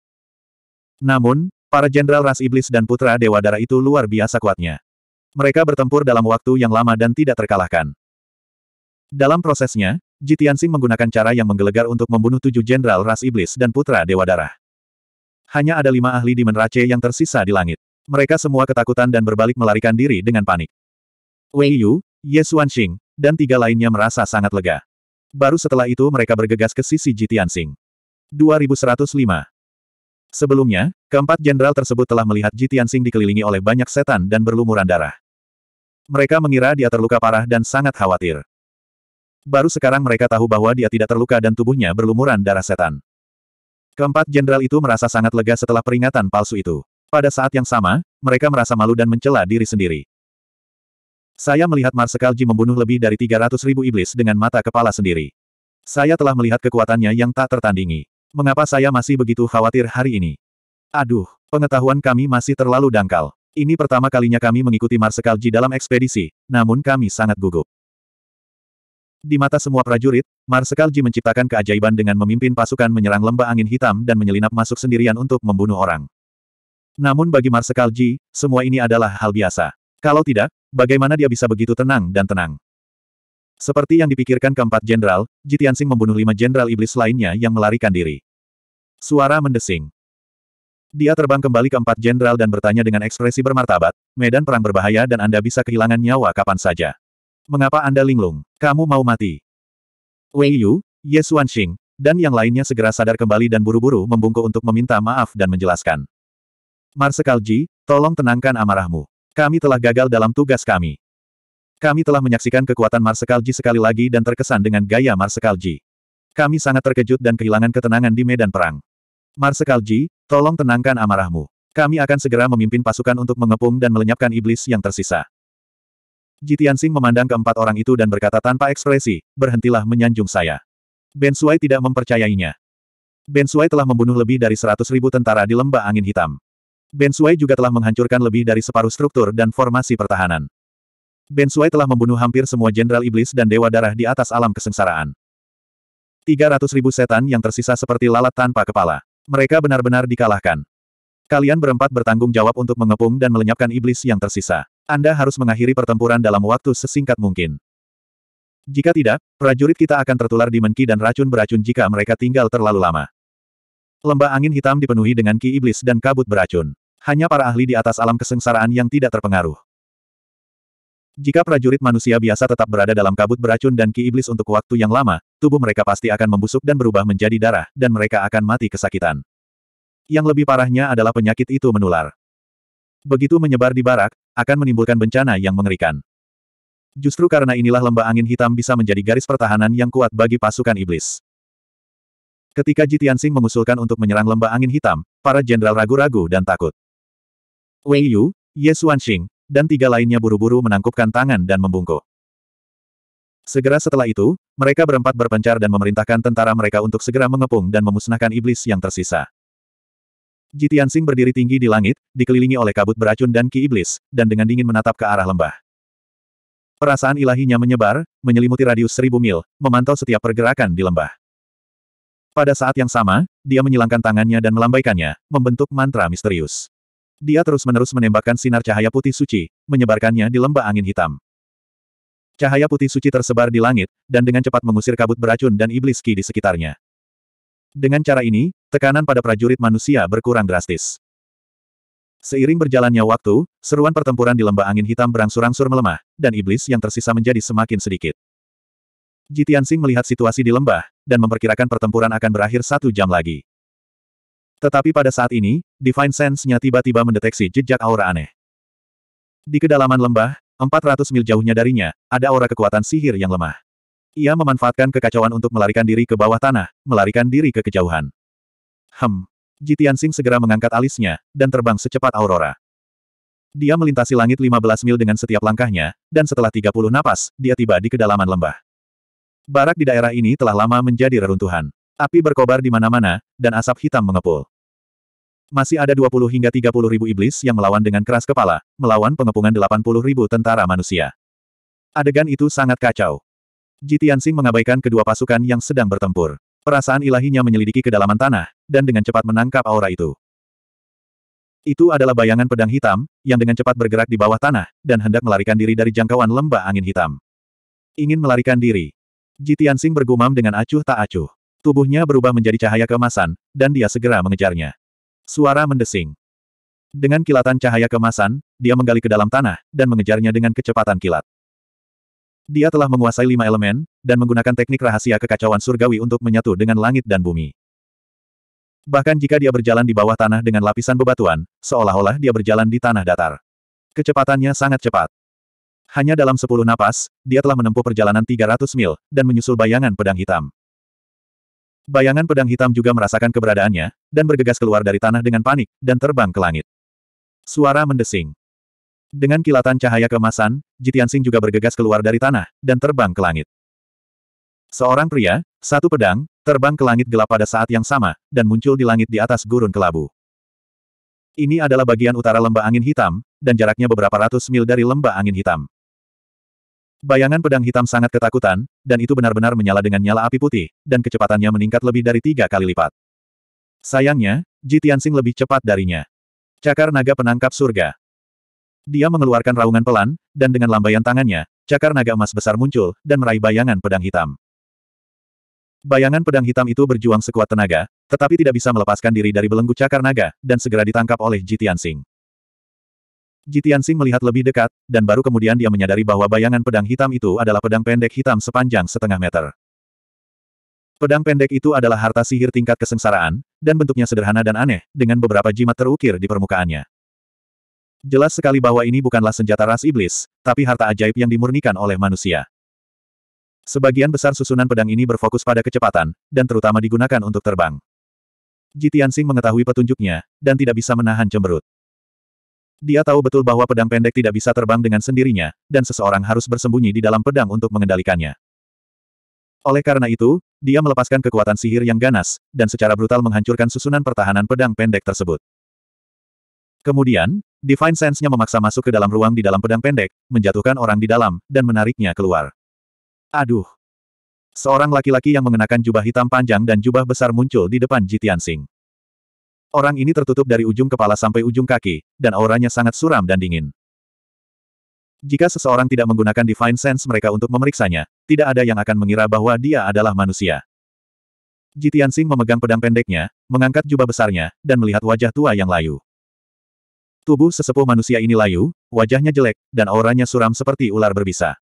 Namun, para jenderal ras iblis dan putra dewa darah itu luar biasa kuatnya. Mereka bertempur dalam waktu yang lama dan tidak terkalahkan. Dalam prosesnya, Jitian Sing menggunakan cara yang menggelegar untuk membunuh tujuh jenderal ras iblis dan putra dewa darah. Hanya ada lima ahli di Menrace yang tersisa di langit mereka semua ketakutan dan berbalik melarikan diri dengan panik. Wei Yu, Ye Xing, dan tiga lainnya merasa sangat lega. Baru setelah itu mereka bergegas ke sisi Xing. 2105 Sebelumnya, keempat jenderal tersebut telah melihat Xing dikelilingi oleh banyak setan dan berlumuran darah. Mereka mengira dia terluka parah dan sangat khawatir. Baru sekarang mereka tahu bahwa dia tidak terluka dan tubuhnya berlumuran darah setan. Keempat jenderal itu merasa sangat lega setelah peringatan palsu itu. Pada saat yang sama, mereka merasa malu dan mencela diri sendiri. Saya melihat Marsekal Ji membunuh lebih dari 300 ribu iblis dengan mata kepala sendiri. Saya telah melihat kekuatannya yang tak tertandingi. Mengapa saya masih begitu khawatir hari ini? Aduh, pengetahuan kami masih terlalu dangkal. Ini pertama kalinya kami mengikuti Marsekal Ji dalam ekspedisi, namun kami sangat gugup. Di mata semua prajurit, Marsekal Ji menciptakan keajaiban dengan memimpin pasukan menyerang lembah angin hitam dan menyelinap masuk sendirian untuk membunuh orang. Namun bagi Marsekal Ji, semua ini adalah hal biasa. Kalau tidak, bagaimana dia bisa begitu tenang dan tenang? Seperti yang dipikirkan keempat jenderal, Jitiansing membunuh lima jenderal iblis lainnya yang melarikan diri. Suara mendesing. Dia terbang kembali ke empat jenderal dan bertanya dengan ekspresi bermartabat, medan perang berbahaya dan Anda bisa kehilangan nyawa kapan saja. Mengapa Anda linglung? Kamu mau mati? Wei Yu, Ye Xuanxing, dan yang lainnya segera sadar kembali dan buru-buru membungkuk untuk meminta maaf dan menjelaskan. Marsekal Ji, tolong tenangkan amarahmu. Kami telah gagal dalam tugas kami. Kami telah menyaksikan kekuatan Marsekal Ji sekali lagi dan terkesan dengan gaya Marsekal Ji. Kami sangat terkejut dan kehilangan ketenangan di medan perang. Marsekal Ji, tolong tenangkan amarahmu. Kami akan segera memimpin pasukan untuk mengepung dan melenyapkan iblis yang tersisa. Jitiansing memandang keempat orang itu dan berkata tanpa ekspresi, berhentilah menyanjung saya. Ben Sui tidak mempercayainya. Ben Sui telah membunuh lebih dari seratus ribu tentara di lembah angin hitam. Ben Sui juga telah menghancurkan lebih dari separuh struktur dan formasi pertahanan. Ben Sui telah membunuh hampir semua jenderal iblis dan dewa darah di atas alam kesengsaraan. 300 ribu setan yang tersisa seperti lalat tanpa kepala. Mereka benar-benar dikalahkan. Kalian berempat bertanggung jawab untuk mengepung dan melenyapkan iblis yang tersisa. Anda harus mengakhiri pertempuran dalam waktu sesingkat mungkin. Jika tidak, prajurit kita akan tertular di menki dan racun beracun jika mereka tinggal terlalu lama. Lembah angin hitam dipenuhi dengan ki iblis dan kabut beracun. Hanya para ahli di atas alam kesengsaraan yang tidak terpengaruh. Jika prajurit manusia biasa tetap berada dalam kabut beracun dan ki iblis untuk waktu yang lama, tubuh mereka pasti akan membusuk dan berubah menjadi darah, dan mereka akan mati kesakitan. Yang lebih parahnya adalah penyakit itu menular. Begitu menyebar di barak, akan menimbulkan bencana yang mengerikan. Justru karena inilah lembah angin hitam bisa menjadi garis pertahanan yang kuat bagi pasukan iblis. Ketika Jitiansing mengusulkan untuk menyerang lembah angin hitam, para jenderal ragu-ragu dan takut. Wei Yu, Ye Xuanxing, dan tiga lainnya buru-buru menangkupkan tangan dan membungkuk. Segera setelah itu, mereka berempat berpencar dan memerintahkan tentara mereka untuk segera mengepung dan memusnahkan iblis yang tersisa. Jitiansing berdiri tinggi di langit, dikelilingi oleh kabut beracun dan ki iblis, dan dengan dingin menatap ke arah lembah. Perasaan ilahinya menyebar, menyelimuti radius seribu mil, memantau setiap pergerakan di lembah. Pada saat yang sama, dia menyilangkan tangannya dan melambaikannya, membentuk mantra misterius. Dia terus-menerus menembakkan sinar cahaya putih suci, menyebarkannya di lembah angin hitam. Cahaya putih suci tersebar di langit, dan dengan cepat mengusir kabut beracun dan iblis ki di sekitarnya. Dengan cara ini, tekanan pada prajurit manusia berkurang drastis. Seiring berjalannya waktu, seruan pertempuran di lembah angin hitam berangsur-angsur melemah, dan iblis yang tersisa menjadi semakin sedikit. Jitian Sing melihat situasi di lembah, dan memperkirakan pertempuran akan berakhir satu jam lagi. Tetapi pada saat ini, Divine Sense-nya tiba-tiba mendeteksi jejak aura aneh. Di kedalaman lembah, 400 mil jauhnya darinya, ada aura kekuatan sihir yang lemah. Ia memanfaatkan kekacauan untuk melarikan diri ke bawah tanah, melarikan diri ke kejauhan. Hem. Jitian Sing segera mengangkat alisnya, dan terbang secepat Aurora. Dia melintasi langit 15 mil dengan setiap langkahnya, dan setelah 30 napas, dia tiba di kedalaman lembah. Barak di daerah ini telah lama menjadi reruntuhan. Api berkobar di mana-mana, dan asap hitam mengepul. Masih ada 20 hingga 30 ribu iblis yang melawan dengan keras kepala, melawan pengepungan 80 ribu tentara manusia. Adegan itu sangat kacau. Jitiansing mengabaikan kedua pasukan yang sedang bertempur. Perasaan ilahinya menyelidiki kedalaman tanah, dan dengan cepat menangkap aura itu. Itu adalah bayangan pedang hitam, yang dengan cepat bergerak di bawah tanah, dan hendak melarikan diri dari jangkauan lembah angin hitam. Ingin melarikan diri. Jitiansing bergumam dengan acuh tak acuh. Tubuhnya berubah menjadi cahaya kemasan, dan dia segera mengejarnya. Suara mendesing. Dengan kilatan cahaya kemasan, dia menggali ke dalam tanah, dan mengejarnya dengan kecepatan kilat. Dia telah menguasai lima elemen, dan menggunakan teknik rahasia kekacauan surgawi untuk menyatu dengan langit dan bumi. Bahkan jika dia berjalan di bawah tanah dengan lapisan bebatuan, seolah-olah dia berjalan di tanah datar. Kecepatannya sangat cepat. Hanya dalam sepuluh napas, dia telah menempuh perjalanan 300 mil, dan menyusul bayangan pedang hitam. Bayangan pedang hitam juga merasakan keberadaannya, dan bergegas keluar dari tanah dengan panik, dan terbang ke langit. Suara mendesing. Dengan kilatan cahaya kemasan, Jitiansing juga bergegas keluar dari tanah, dan terbang ke langit. Seorang pria, satu pedang, terbang ke langit gelap pada saat yang sama, dan muncul di langit di atas gurun kelabu. Ini adalah bagian utara lembah angin hitam, dan jaraknya beberapa ratus mil dari lembah angin hitam. Bayangan pedang hitam sangat ketakutan, dan itu benar-benar menyala dengan nyala api putih, dan kecepatannya meningkat lebih dari tiga kali lipat. Sayangnya, Ji Tianxing lebih cepat darinya. Cakar naga penangkap surga. Dia mengeluarkan raungan pelan, dan dengan lambaian tangannya, cakar naga emas besar muncul, dan meraih bayangan pedang hitam. Bayangan pedang hitam itu berjuang sekuat tenaga, tetapi tidak bisa melepaskan diri dari belenggu cakar naga, dan segera ditangkap oleh Ji Tianxing. Jitian Jitiansing melihat lebih dekat, dan baru kemudian dia menyadari bahwa bayangan pedang hitam itu adalah pedang pendek hitam sepanjang setengah meter. Pedang pendek itu adalah harta sihir tingkat kesengsaraan, dan bentuknya sederhana dan aneh, dengan beberapa jimat terukir di permukaannya. Jelas sekali bahwa ini bukanlah senjata ras iblis, tapi harta ajaib yang dimurnikan oleh manusia. Sebagian besar susunan pedang ini berfokus pada kecepatan, dan terutama digunakan untuk terbang. Jitian Jitiansing mengetahui petunjuknya, dan tidak bisa menahan cemberut. Dia tahu betul bahwa pedang pendek tidak bisa terbang dengan sendirinya, dan seseorang harus bersembunyi di dalam pedang untuk mengendalikannya. Oleh karena itu, dia melepaskan kekuatan sihir yang ganas, dan secara brutal menghancurkan susunan pertahanan pedang pendek tersebut. Kemudian, Divine Sense-nya memaksa masuk ke dalam ruang di dalam pedang pendek, menjatuhkan orang di dalam, dan menariknya keluar. Aduh! Seorang laki-laki yang mengenakan jubah hitam panjang dan jubah besar muncul di depan Jitian Singh. Orang ini tertutup dari ujung kepala sampai ujung kaki, dan auranya sangat suram dan dingin. Jika seseorang tidak menggunakan Divine Sense mereka untuk memeriksanya, tidak ada yang akan mengira bahwa dia adalah manusia. Jitian memegang pedang pendeknya, mengangkat jubah besarnya, dan melihat wajah tua yang layu. Tubuh sesepuh manusia ini layu, wajahnya jelek, dan auranya suram seperti ular berbisa.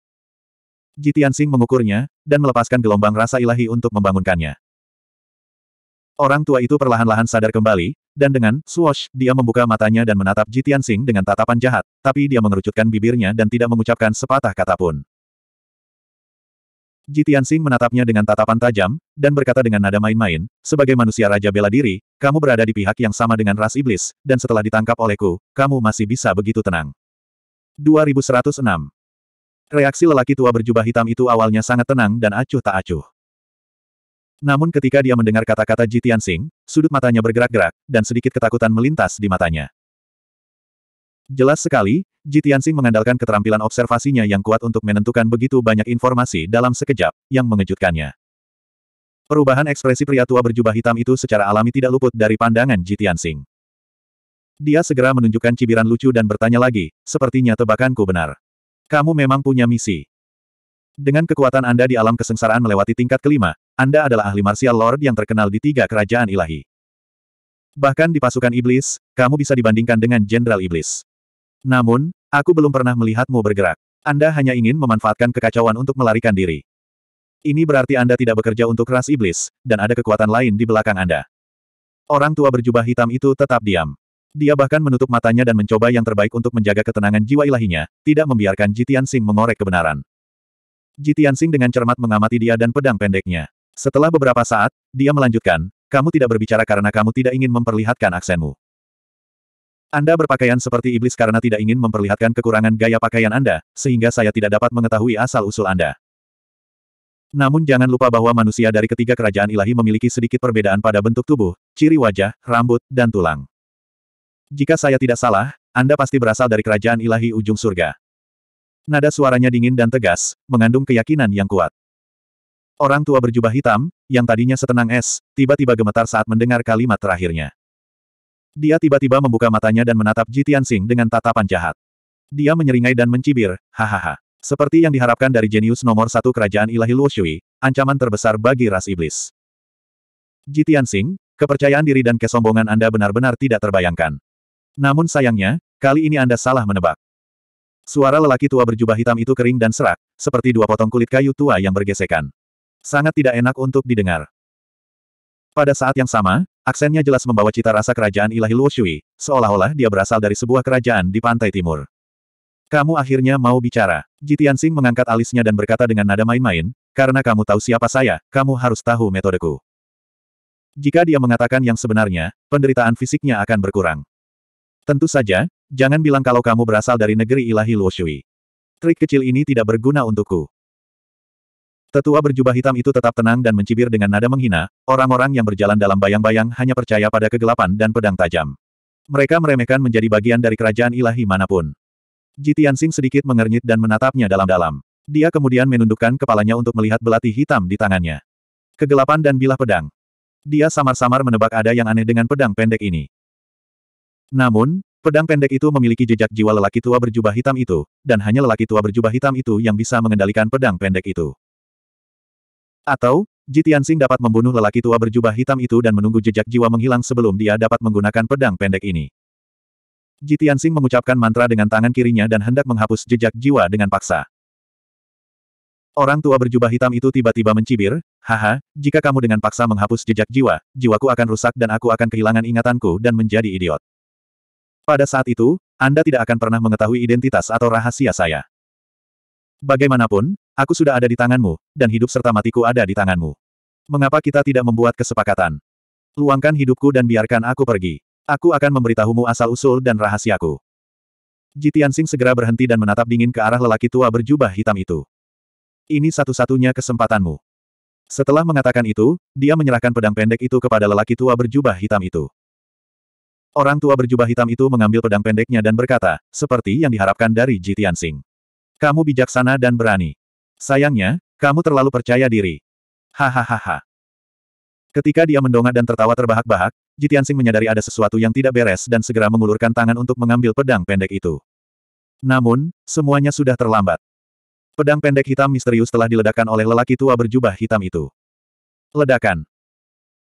Jitian mengukurnya, dan melepaskan gelombang rasa ilahi untuk membangunkannya. Orang tua itu perlahan-lahan sadar kembali, dan dengan swash, dia membuka matanya dan menatap Jitian Tianxing dengan tatapan jahat, tapi dia mengerucutkan bibirnya dan tidak mengucapkan sepatah kata pun. Jitian Tianxing menatapnya dengan tatapan tajam, dan berkata dengan nada main-main, sebagai manusia raja bela diri, kamu berada di pihak yang sama dengan ras iblis, dan setelah ditangkap olehku, kamu masih bisa begitu tenang. 2106 Reaksi lelaki tua berjubah hitam itu awalnya sangat tenang dan acuh tak acuh. Namun ketika dia mendengar kata-kata Jitian Tianxing, sudut matanya bergerak-gerak, dan sedikit ketakutan melintas di matanya. Jelas sekali, Jitian Tianxing mengandalkan keterampilan observasinya yang kuat untuk menentukan begitu banyak informasi dalam sekejap, yang mengejutkannya. Perubahan ekspresi pria tua berjubah hitam itu secara alami tidak luput dari pandangan Jitian Tianxing. Dia segera menunjukkan cibiran lucu dan bertanya lagi, sepertinya tebakanku benar. Kamu memang punya misi. Dengan kekuatan Anda di alam kesengsaraan melewati tingkat kelima, anda adalah ahli martial lord yang terkenal di tiga kerajaan ilahi. Bahkan di pasukan iblis, kamu bisa dibandingkan dengan jenderal iblis. Namun, aku belum pernah melihatmu bergerak. Anda hanya ingin memanfaatkan kekacauan untuk melarikan diri. Ini berarti Anda tidak bekerja untuk ras iblis, dan ada kekuatan lain di belakang Anda. Orang tua berjubah hitam itu tetap diam. Dia bahkan menutup matanya dan mencoba yang terbaik untuk menjaga ketenangan jiwa ilahinya, tidak membiarkan Jitian Sing mengorek kebenaran. Jitian Sing dengan cermat mengamati dia dan pedang pendeknya. Setelah beberapa saat, dia melanjutkan, kamu tidak berbicara karena kamu tidak ingin memperlihatkan aksenmu. Anda berpakaian seperti iblis karena tidak ingin memperlihatkan kekurangan gaya pakaian Anda, sehingga saya tidak dapat mengetahui asal-usul Anda. Namun jangan lupa bahwa manusia dari ketiga kerajaan ilahi memiliki sedikit perbedaan pada bentuk tubuh, ciri wajah, rambut, dan tulang. Jika saya tidak salah, Anda pasti berasal dari kerajaan ilahi ujung surga. Nada suaranya dingin dan tegas, mengandung keyakinan yang kuat. Orang tua berjubah hitam, yang tadinya setenang es, tiba-tiba gemetar saat mendengar kalimat terakhirnya. Dia tiba-tiba membuka matanya dan menatap Ji Tianxing dengan tatapan jahat. Dia menyeringai dan mencibir, hahaha. Seperti yang diharapkan dari jenius nomor satu kerajaan ilahi Luoshui, ancaman terbesar bagi ras iblis. Ji Tianxing, kepercayaan diri dan kesombongan Anda benar-benar tidak terbayangkan. Namun sayangnya, kali ini Anda salah menebak. Suara lelaki tua berjubah hitam itu kering dan serak, seperti dua potong kulit kayu tua yang bergesekan. Sangat tidak enak untuk didengar. Pada saat yang sama, aksennya jelas membawa cita rasa kerajaan ilahi Luoshui, seolah-olah dia berasal dari sebuah kerajaan di pantai timur. Kamu akhirnya mau bicara. Jitian Sing mengangkat alisnya dan berkata dengan nada main-main, karena kamu tahu siapa saya, kamu harus tahu metodeku. Jika dia mengatakan yang sebenarnya, penderitaan fisiknya akan berkurang. Tentu saja, jangan bilang kalau kamu berasal dari negeri ilahi Luoshui. Trik kecil ini tidak berguna untukku. Tetua berjubah hitam itu tetap tenang dan mencibir dengan nada menghina, orang-orang yang berjalan dalam bayang-bayang hanya percaya pada kegelapan dan pedang tajam. Mereka meremehkan menjadi bagian dari kerajaan ilahi manapun. Jitian Sing sedikit mengernyit dan menatapnya dalam-dalam. Dia kemudian menundukkan kepalanya untuk melihat belati hitam di tangannya. Kegelapan dan bilah pedang. Dia samar-samar menebak ada yang aneh dengan pedang pendek ini. Namun, pedang pendek itu memiliki jejak jiwa lelaki tua berjubah hitam itu, dan hanya lelaki tua berjubah hitam itu yang bisa mengendalikan pedang pendek itu. Atau, Jitiansing dapat membunuh lelaki tua berjubah hitam itu dan menunggu jejak jiwa menghilang sebelum dia dapat menggunakan pedang pendek ini. Jitiansing mengucapkan mantra dengan tangan kirinya dan hendak menghapus jejak jiwa dengan paksa. Orang tua berjubah hitam itu tiba-tiba mencibir, haha, jika kamu dengan paksa menghapus jejak jiwa, jiwaku akan rusak dan aku akan kehilangan ingatanku dan menjadi idiot. Pada saat itu, Anda tidak akan pernah mengetahui identitas atau rahasia saya. Bagaimanapun, Aku sudah ada di tanganmu, dan hidup serta matiku ada di tanganmu. Mengapa kita tidak membuat kesepakatan? Luangkan hidupku dan biarkan aku pergi. Aku akan memberitahumu asal-usul dan rahasiaku. Jitian Sing segera berhenti dan menatap dingin ke arah lelaki tua berjubah hitam itu. Ini satu-satunya kesempatanmu. Setelah mengatakan itu, dia menyerahkan pedang pendek itu kepada lelaki tua berjubah hitam itu. Orang tua berjubah hitam itu mengambil pedang pendeknya dan berkata, seperti yang diharapkan dari Jitian Sing. Kamu bijaksana dan berani. Sayangnya, kamu terlalu percaya diri. Hahaha. Ketika dia mendongak dan tertawa terbahak-bahak, Jitiansing menyadari ada sesuatu yang tidak beres dan segera mengulurkan tangan untuk mengambil pedang pendek itu. Namun, semuanya sudah terlambat. Pedang pendek hitam misterius telah diledakkan oleh lelaki tua berjubah hitam itu. Ledakan.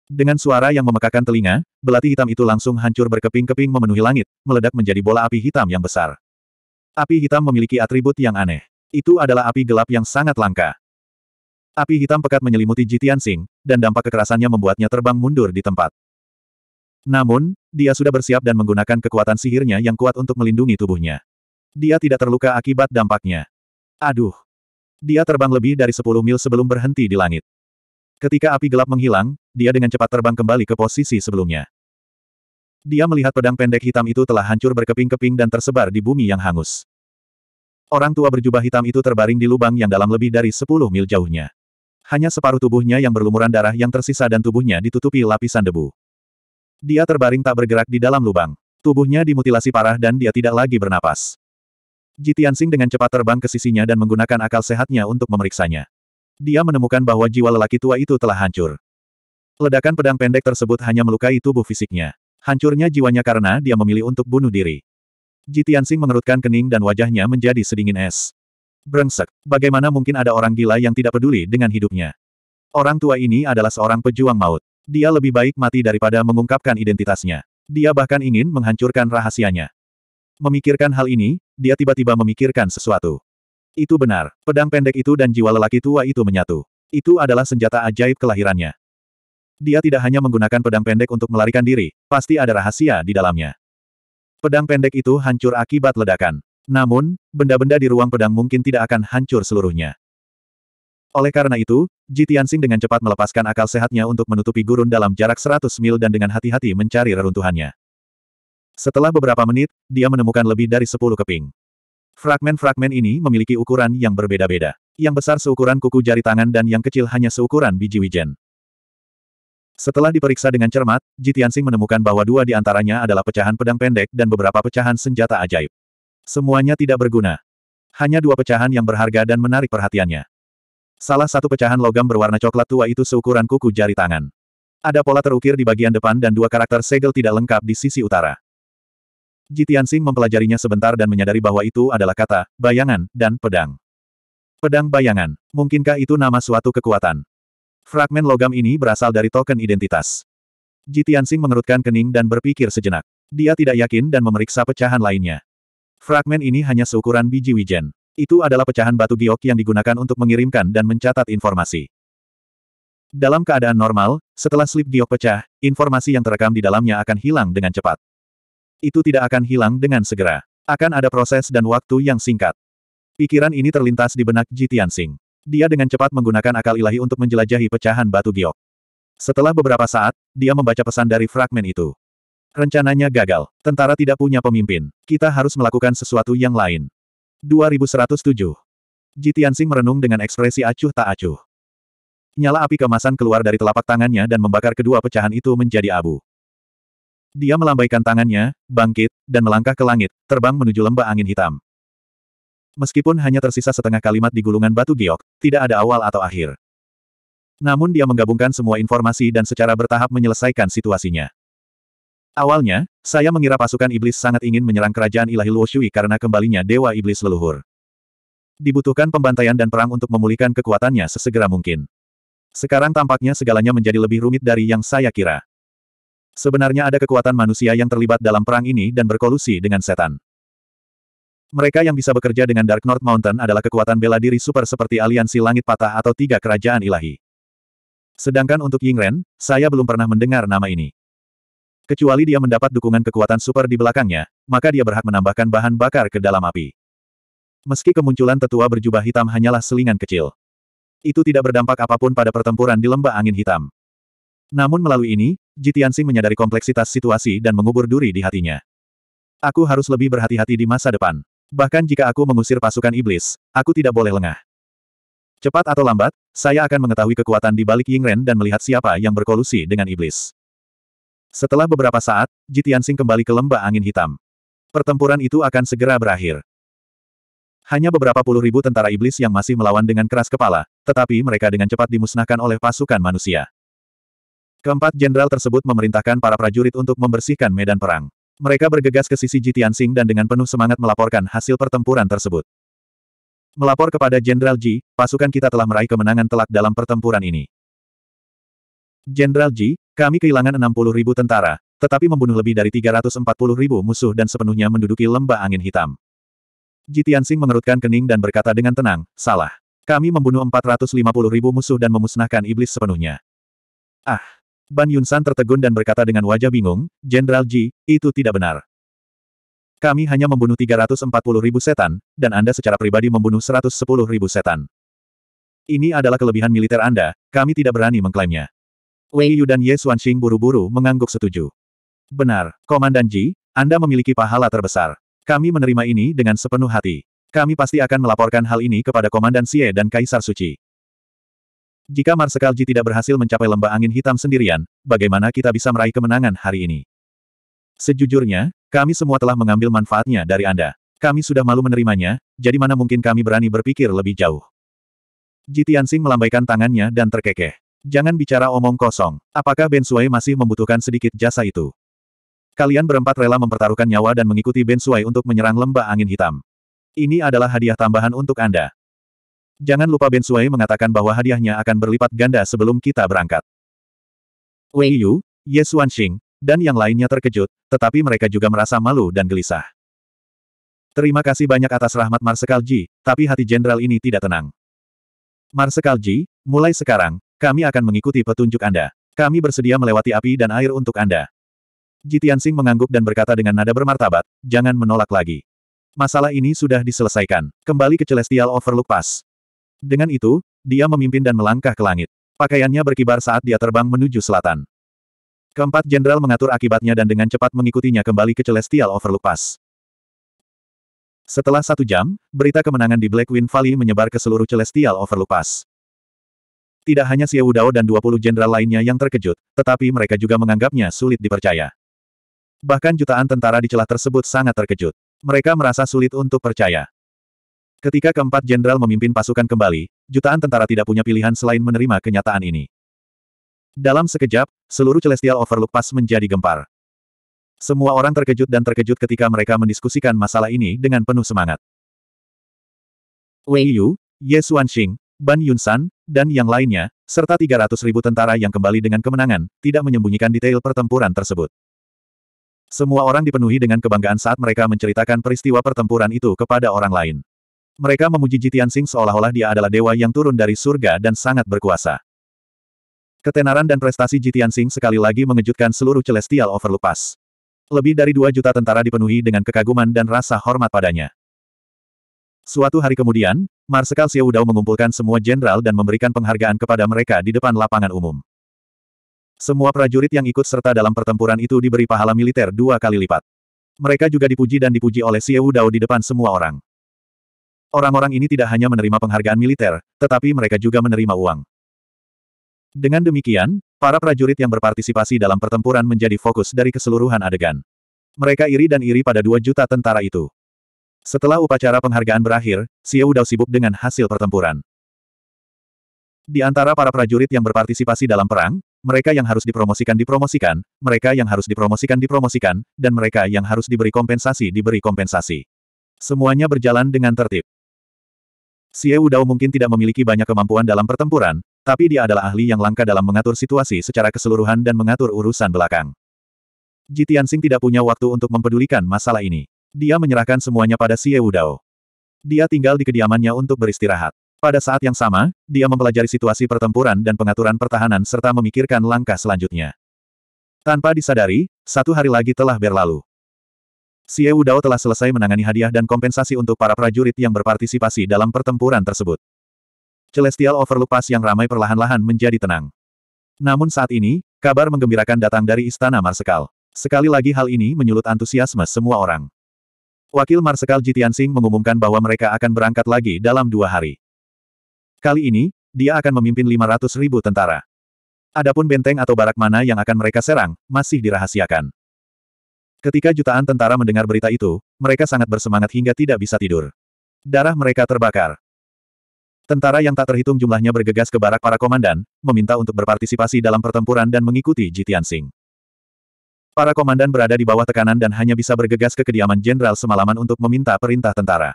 Dengan suara yang memekakan telinga, belati hitam itu langsung hancur berkeping-keping memenuhi langit, meledak menjadi bola api hitam yang besar. Api hitam memiliki atribut yang aneh. Itu adalah api gelap yang sangat langka. Api hitam pekat menyelimuti Ji Tianxing, dan dampak kekerasannya membuatnya terbang mundur di tempat. Namun, dia sudah bersiap dan menggunakan kekuatan sihirnya yang kuat untuk melindungi tubuhnya. Dia tidak terluka akibat dampaknya. Aduh! Dia terbang lebih dari 10 mil sebelum berhenti di langit. Ketika api gelap menghilang, dia dengan cepat terbang kembali ke posisi sebelumnya. Dia melihat pedang pendek hitam itu telah hancur berkeping-keping dan tersebar di bumi yang hangus. Orang tua berjubah hitam itu terbaring di lubang yang dalam lebih dari 10 mil jauhnya. Hanya separuh tubuhnya yang berlumuran darah yang tersisa dan tubuhnya ditutupi lapisan debu. Dia terbaring tak bergerak di dalam lubang. Tubuhnya dimutilasi parah dan dia tidak lagi bernapas. Jitiansing dengan cepat terbang ke sisinya dan menggunakan akal sehatnya untuk memeriksanya. Dia menemukan bahwa jiwa lelaki tua itu telah hancur. Ledakan pedang pendek tersebut hanya melukai tubuh fisiknya. Hancurnya jiwanya karena dia memilih untuk bunuh diri. Ji Tianxing mengerutkan kening dan wajahnya menjadi sedingin es. Brengsek, bagaimana mungkin ada orang gila yang tidak peduli dengan hidupnya? Orang tua ini adalah seorang pejuang maut. Dia lebih baik mati daripada mengungkapkan identitasnya. Dia bahkan ingin menghancurkan rahasianya. Memikirkan hal ini, dia tiba-tiba memikirkan sesuatu. Itu benar, pedang pendek itu dan jiwa lelaki tua itu menyatu. Itu adalah senjata ajaib kelahirannya. Dia tidak hanya menggunakan pedang pendek untuk melarikan diri, pasti ada rahasia di dalamnya. Pedang pendek itu hancur akibat ledakan. Namun, benda-benda di ruang pedang mungkin tidak akan hancur seluruhnya. Oleh karena itu, Ji Tianxing dengan cepat melepaskan akal sehatnya untuk menutupi gurun dalam jarak 100 mil dan dengan hati-hati mencari reruntuhannya. Setelah beberapa menit, dia menemukan lebih dari 10 keping. Fragmen-fragmen ini memiliki ukuran yang berbeda-beda. Yang besar seukuran kuku jari tangan dan yang kecil hanya seukuran biji wijen. Setelah diperiksa dengan cermat, Jitiansing menemukan bahwa dua di antaranya adalah pecahan pedang pendek dan beberapa pecahan senjata ajaib. Semuanya tidak berguna. Hanya dua pecahan yang berharga dan menarik perhatiannya. Salah satu pecahan logam berwarna coklat tua itu seukuran kuku jari tangan. Ada pola terukir di bagian depan dan dua karakter segel tidak lengkap di sisi utara. Jitiansing mempelajarinya sebentar dan menyadari bahwa itu adalah kata, bayangan, dan pedang. Pedang bayangan. Mungkinkah itu nama suatu kekuatan? Fragmen logam ini berasal dari token identitas. Ji Tianxing mengerutkan kening dan berpikir sejenak. Dia tidak yakin dan memeriksa pecahan lainnya. Fragmen ini hanya seukuran biji wijen. Itu adalah pecahan batu giok yang digunakan untuk mengirimkan dan mencatat informasi. Dalam keadaan normal, setelah slip giok pecah, informasi yang terekam di dalamnya akan hilang dengan cepat. Itu tidak akan hilang dengan segera. Akan ada proses dan waktu yang singkat. Pikiran ini terlintas di benak Ji Tianxing. Dia dengan cepat menggunakan akal ilahi untuk menjelajahi pecahan batu giok. Setelah beberapa saat, dia membaca pesan dari fragmen itu. Rencananya gagal. Tentara tidak punya pemimpin. Kita harus melakukan sesuatu yang lain. 2107. Ji merenung dengan ekspresi acuh tak acuh. Nyala api kemasan keluar dari telapak tangannya dan membakar kedua pecahan itu menjadi abu. Dia melambaikan tangannya, bangkit, dan melangkah ke langit, terbang menuju lembah angin hitam. Meskipun hanya tersisa setengah kalimat di gulungan batu giok, tidak ada awal atau akhir. Namun dia menggabungkan semua informasi dan secara bertahap menyelesaikan situasinya. Awalnya, saya mengira pasukan iblis sangat ingin menyerang kerajaan ilahi Luoshui karena kembalinya Dewa Iblis Leluhur. Dibutuhkan pembantaian dan perang untuk memulihkan kekuatannya sesegera mungkin. Sekarang tampaknya segalanya menjadi lebih rumit dari yang saya kira. Sebenarnya ada kekuatan manusia yang terlibat dalam perang ini dan berkolusi dengan setan. Mereka yang bisa bekerja dengan Dark North Mountain adalah kekuatan bela diri super seperti aliansi langit patah atau tiga kerajaan ilahi. Sedangkan untuk Yingren, saya belum pernah mendengar nama ini. Kecuali dia mendapat dukungan kekuatan super di belakangnya, maka dia berhak menambahkan bahan bakar ke dalam api. Meski kemunculan tetua berjubah hitam hanyalah selingan kecil. Itu tidak berdampak apapun pada pertempuran di lembah angin hitam. Namun melalui ini, Jitiansing menyadari kompleksitas situasi dan mengubur duri di hatinya. Aku harus lebih berhati-hati di masa depan. Bahkan jika aku mengusir pasukan iblis, aku tidak boleh lengah. Cepat atau lambat, saya akan mengetahui kekuatan di balik Yingren dan melihat siapa yang berkolusi dengan iblis. Setelah beberapa saat, Jitiansing kembali ke lembah angin hitam. Pertempuran itu akan segera berakhir. Hanya beberapa puluh ribu tentara iblis yang masih melawan dengan keras kepala, tetapi mereka dengan cepat dimusnahkan oleh pasukan manusia. Keempat jenderal tersebut memerintahkan para prajurit untuk membersihkan medan perang. Mereka bergegas ke sisi Jitiansing dan dengan penuh semangat melaporkan hasil pertempuran tersebut. Melapor kepada Jenderal Ji, pasukan kita telah meraih kemenangan telak dalam pertempuran ini. Jenderal Ji, kami kehilangan 60 ribu tentara, tetapi membunuh lebih dari 340 ribu musuh dan sepenuhnya menduduki lembah angin hitam. Jitiansing mengerutkan kening dan berkata dengan tenang, salah. Kami membunuh 450 ribu musuh dan memusnahkan iblis sepenuhnya. Ah, Ban Yunsan tertegun dan berkata dengan wajah bingung, Jenderal Ji, itu tidak benar. Kami hanya membunuh 340 ribu setan, dan Anda secara pribadi membunuh 110 ribu setan. Ini adalah kelebihan militer Anda, kami tidak berani mengklaimnya. Wei Yu dan Ye Xuanxing buru-buru mengangguk setuju. Benar, Komandan Ji, Anda memiliki pahala terbesar. Kami menerima ini dengan sepenuh hati. Kami pasti akan melaporkan hal ini kepada Komandan Xie dan Kaisar Suci. Jika Marsekal Ji tidak berhasil mencapai lembah angin hitam sendirian, bagaimana kita bisa meraih kemenangan hari ini? Sejujurnya, kami semua telah mengambil manfaatnya dari Anda. Kami sudah malu menerimanya, jadi mana mungkin kami berani berpikir lebih jauh. Ji Tianxing melambaikan tangannya dan terkekeh. Jangan bicara omong kosong. Apakah Ben Sui masih membutuhkan sedikit jasa itu? Kalian berempat rela mempertaruhkan nyawa dan mengikuti Ben Sui untuk menyerang lembah angin hitam. Ini adalah hadiah tambahan untuk Anda. Jangan lupa Ben Sui mengatakan bahwa hadiahnya akan berlipat ganda sebelum kita berangkat. Wei Yu, Ye Xuanxing, dan yang lainnya terkejut, tetapi mereka juga merasa malu dan gelisah. Terima kasih banyak atas rahmat Marsekal Ji, tapi hati jenderal ini tidak tenang. Marsekal Ji, mulai sekarang, kami akan mengikuti petunjuk Anda. Kami bersedia melewati api dan air untuk Anda. Ji Tianxing mengangguk dan berkata dengan nada bermartabat, jangan menolak lagi. Masalah ini sudah diselesaikan. Kembali ke Celestial Overlook Pass. Dengan itu, dia memimpin dan melangkah ke langit. Pakaiannya berkibar saat dia terbang menuju selatan. Keempat jenderal mengatur akibatnya dan dengan cepat mengikutinya kembali ke Celestial Overlook Pass. Setelah satu jam, berita kemenangan di Blackwind Valley menyebar ke seluruh Celestial Overlook Pass. Tidak hanya Xie Wudao dan 20 jenderal lainnya yang terkejut, tetapi mereka juga menganggapnya sulit dipercaya. Bahkan jutaan tentara di celah tersebut sangat terkejut. Mereka merasa sulit untuk percaya. Ketika keempat jenderal memimpin pasukan kembali, jutaan tentara tidak punya pilihan selain menerima kenyataan ini. Dalam sekejap, seluruh Celestial Overlook Pass menjadi gempar. Semua orang terkejut dan terkejut ketika mereka mendiskusikan masalah ini dengan penuh semangat. Wei Yu, Ye Xuanxing, Ban Yunsan, dan yang lainnya, serta 300 ribu tentara yang kembali dengan kemenangan, tidak menyembunyikan detail pertempuran tersebut. Semua orang dipenuhi dengan kebanggaan saat mereka menceritakan peristiwa pertempuran itu kepada orang lain. Mereka memuji Jitian Singh seolah-olah dia adalah dewa yang turun dari surga dan sangat berkuasa. Ketenaran dan prestasi Jitian Singh sekali lagi mengejutkan seluruh Celestial Overlupas. Lebih dari dua juta tentara dipenuhi dengan kekaguman dan rasa hormat padanya. Suatu hari kemudian, Marsekal Xiao Dao mengumpulkan semua jenderal dan memberikan penghargaan kepada mereka di depan lapangan umum. Semua prajurit yang ikut serta dalam pertempuran itu diberi pahala militer dua kali lipat. Mereka juga dipuji dan dipuji oleh Xiao Dao di depan semua orang. Orang-orang ini tidak hanya menerima penghargaan militer, tetapi mereka juga menerima uang. Dengan demikian, para prajurit yang berpartisipasi dalam pertempuran menjadi fokus dari keseluruhan adegan. Mereka iri dan iri pada dua juta tentara itu. Setelah upacara penghargaan berakhir, Xiao Dao sibuk dengan hasil pertempuran. Di antara para prajurit yang berpartisipasi dalam perang, mereka yang harus dipromosikan dipromosikan, mereka yang harus dipromosikan dipromosikan, dan mereka yang harus diberi kompensasi diberi kompensasi. Semuanya berjalan dengan tertib. Xie Dao mungkin tidak memiliki banyak kemampuan dalam pertempuran, tapi dia adalah ahli yang langka dalam mengatur situasi secara keseluruhan dan mengatur urusan belakang. Ji Tianxing tidak punya waktu untuk mempedulikan masalah ini. Dia menyerahkan semuanya pada Xie Dao. Dia tinggal di kediamannya untuk beristirahat. Pada saat yang sama, dia mempelajari situasi pertempuran dan pengaturan pertahanan serta memikirkan langkah selanjutnya. Tanpa disadari, satu hari lagi telah berlalu. Xie Dao telah selesai menangani hadiah dan kompensasi untuk para prajurit yang berpartisipasi dalam pertempuran tersebut. Celestial Overlook Pass yang ramai perlahan-lahan menjadi tenang. Namun saat ini, kabar menggembirakan datang dari Istana Marsekal. Sekali lagi hal ini menyulut antusiasme semua orang. Wakil Marsekal Jitian Singh mengumumkan bahwa mereka akan berangkat lagi dalam dua hari. Kali ini, dia akan memimpin 500 ribu tentara. Adapun benteng atau barak mana yang akan mereka serang, masih dirahasiakan. Ketika jutaan tentara mendengar berita itu, mereka sangat bersemangat hingga tidak bisa tidur. Darah mereka terbakar. Tentara yang tak terhitung jumlahnya bergegas ke barak para komandan, meminta untuk berpartisipasi dalam pertempuran dan mengikuti Jitian Singh. Para komandan berada di bawah tekanan dan hanya bisa bergegas ke kediaman jenderal semalaman untuk meminta perintah tentara.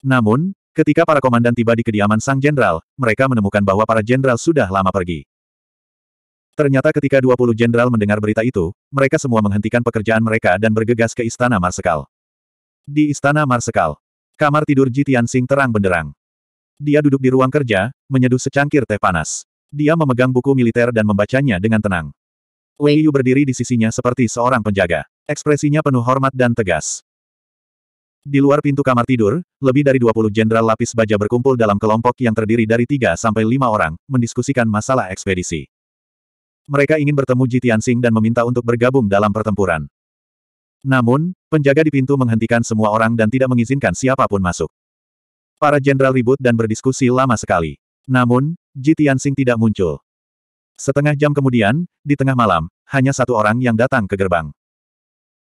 Namun, ketika para komandan tiba di kediaman sang jenderal, mereka menemukan bahwa para jenderal sudah lama pergi. Ternyata ketika 20 jenderal mendengar berita itu, mereka semua menghentikan pekerjaan mereka dan bergegas ke Istana Marsekal. Di Istana Marsekal, kamar tidur Jitian Tianxing terang benderang. Dia duduk di ruang kerja, menyeduh secangkir teh panas. Dia memegang buku militer dan membacanya dengan tenang. Wei Yu berdiri di sisinya seperti seorang penjaga. Ekspresinya penuh hormat dan tegas. Di luar pintu kamar tidur, lebih dari 20 jenderal lapis baja berkumpul dalam kelompok yang terdiri dari 3 sampai 5 orang, mendiskusikan masalah ekspedisi. Mereka ingin bertemu Ji Tianxing dan meminta untuk bergabung dalam pertempuran. Namun, penjaga di pintu menghentikan semua orang dan tidak mengizinkan siapapun masuk. Para jenderal ribut dan berdiskusi lama sekali. Namun, Ji Tianxing tidak muncul. Setengah jam kemudian, di tengah malam, hanya satu orang yang datang ke gerbang.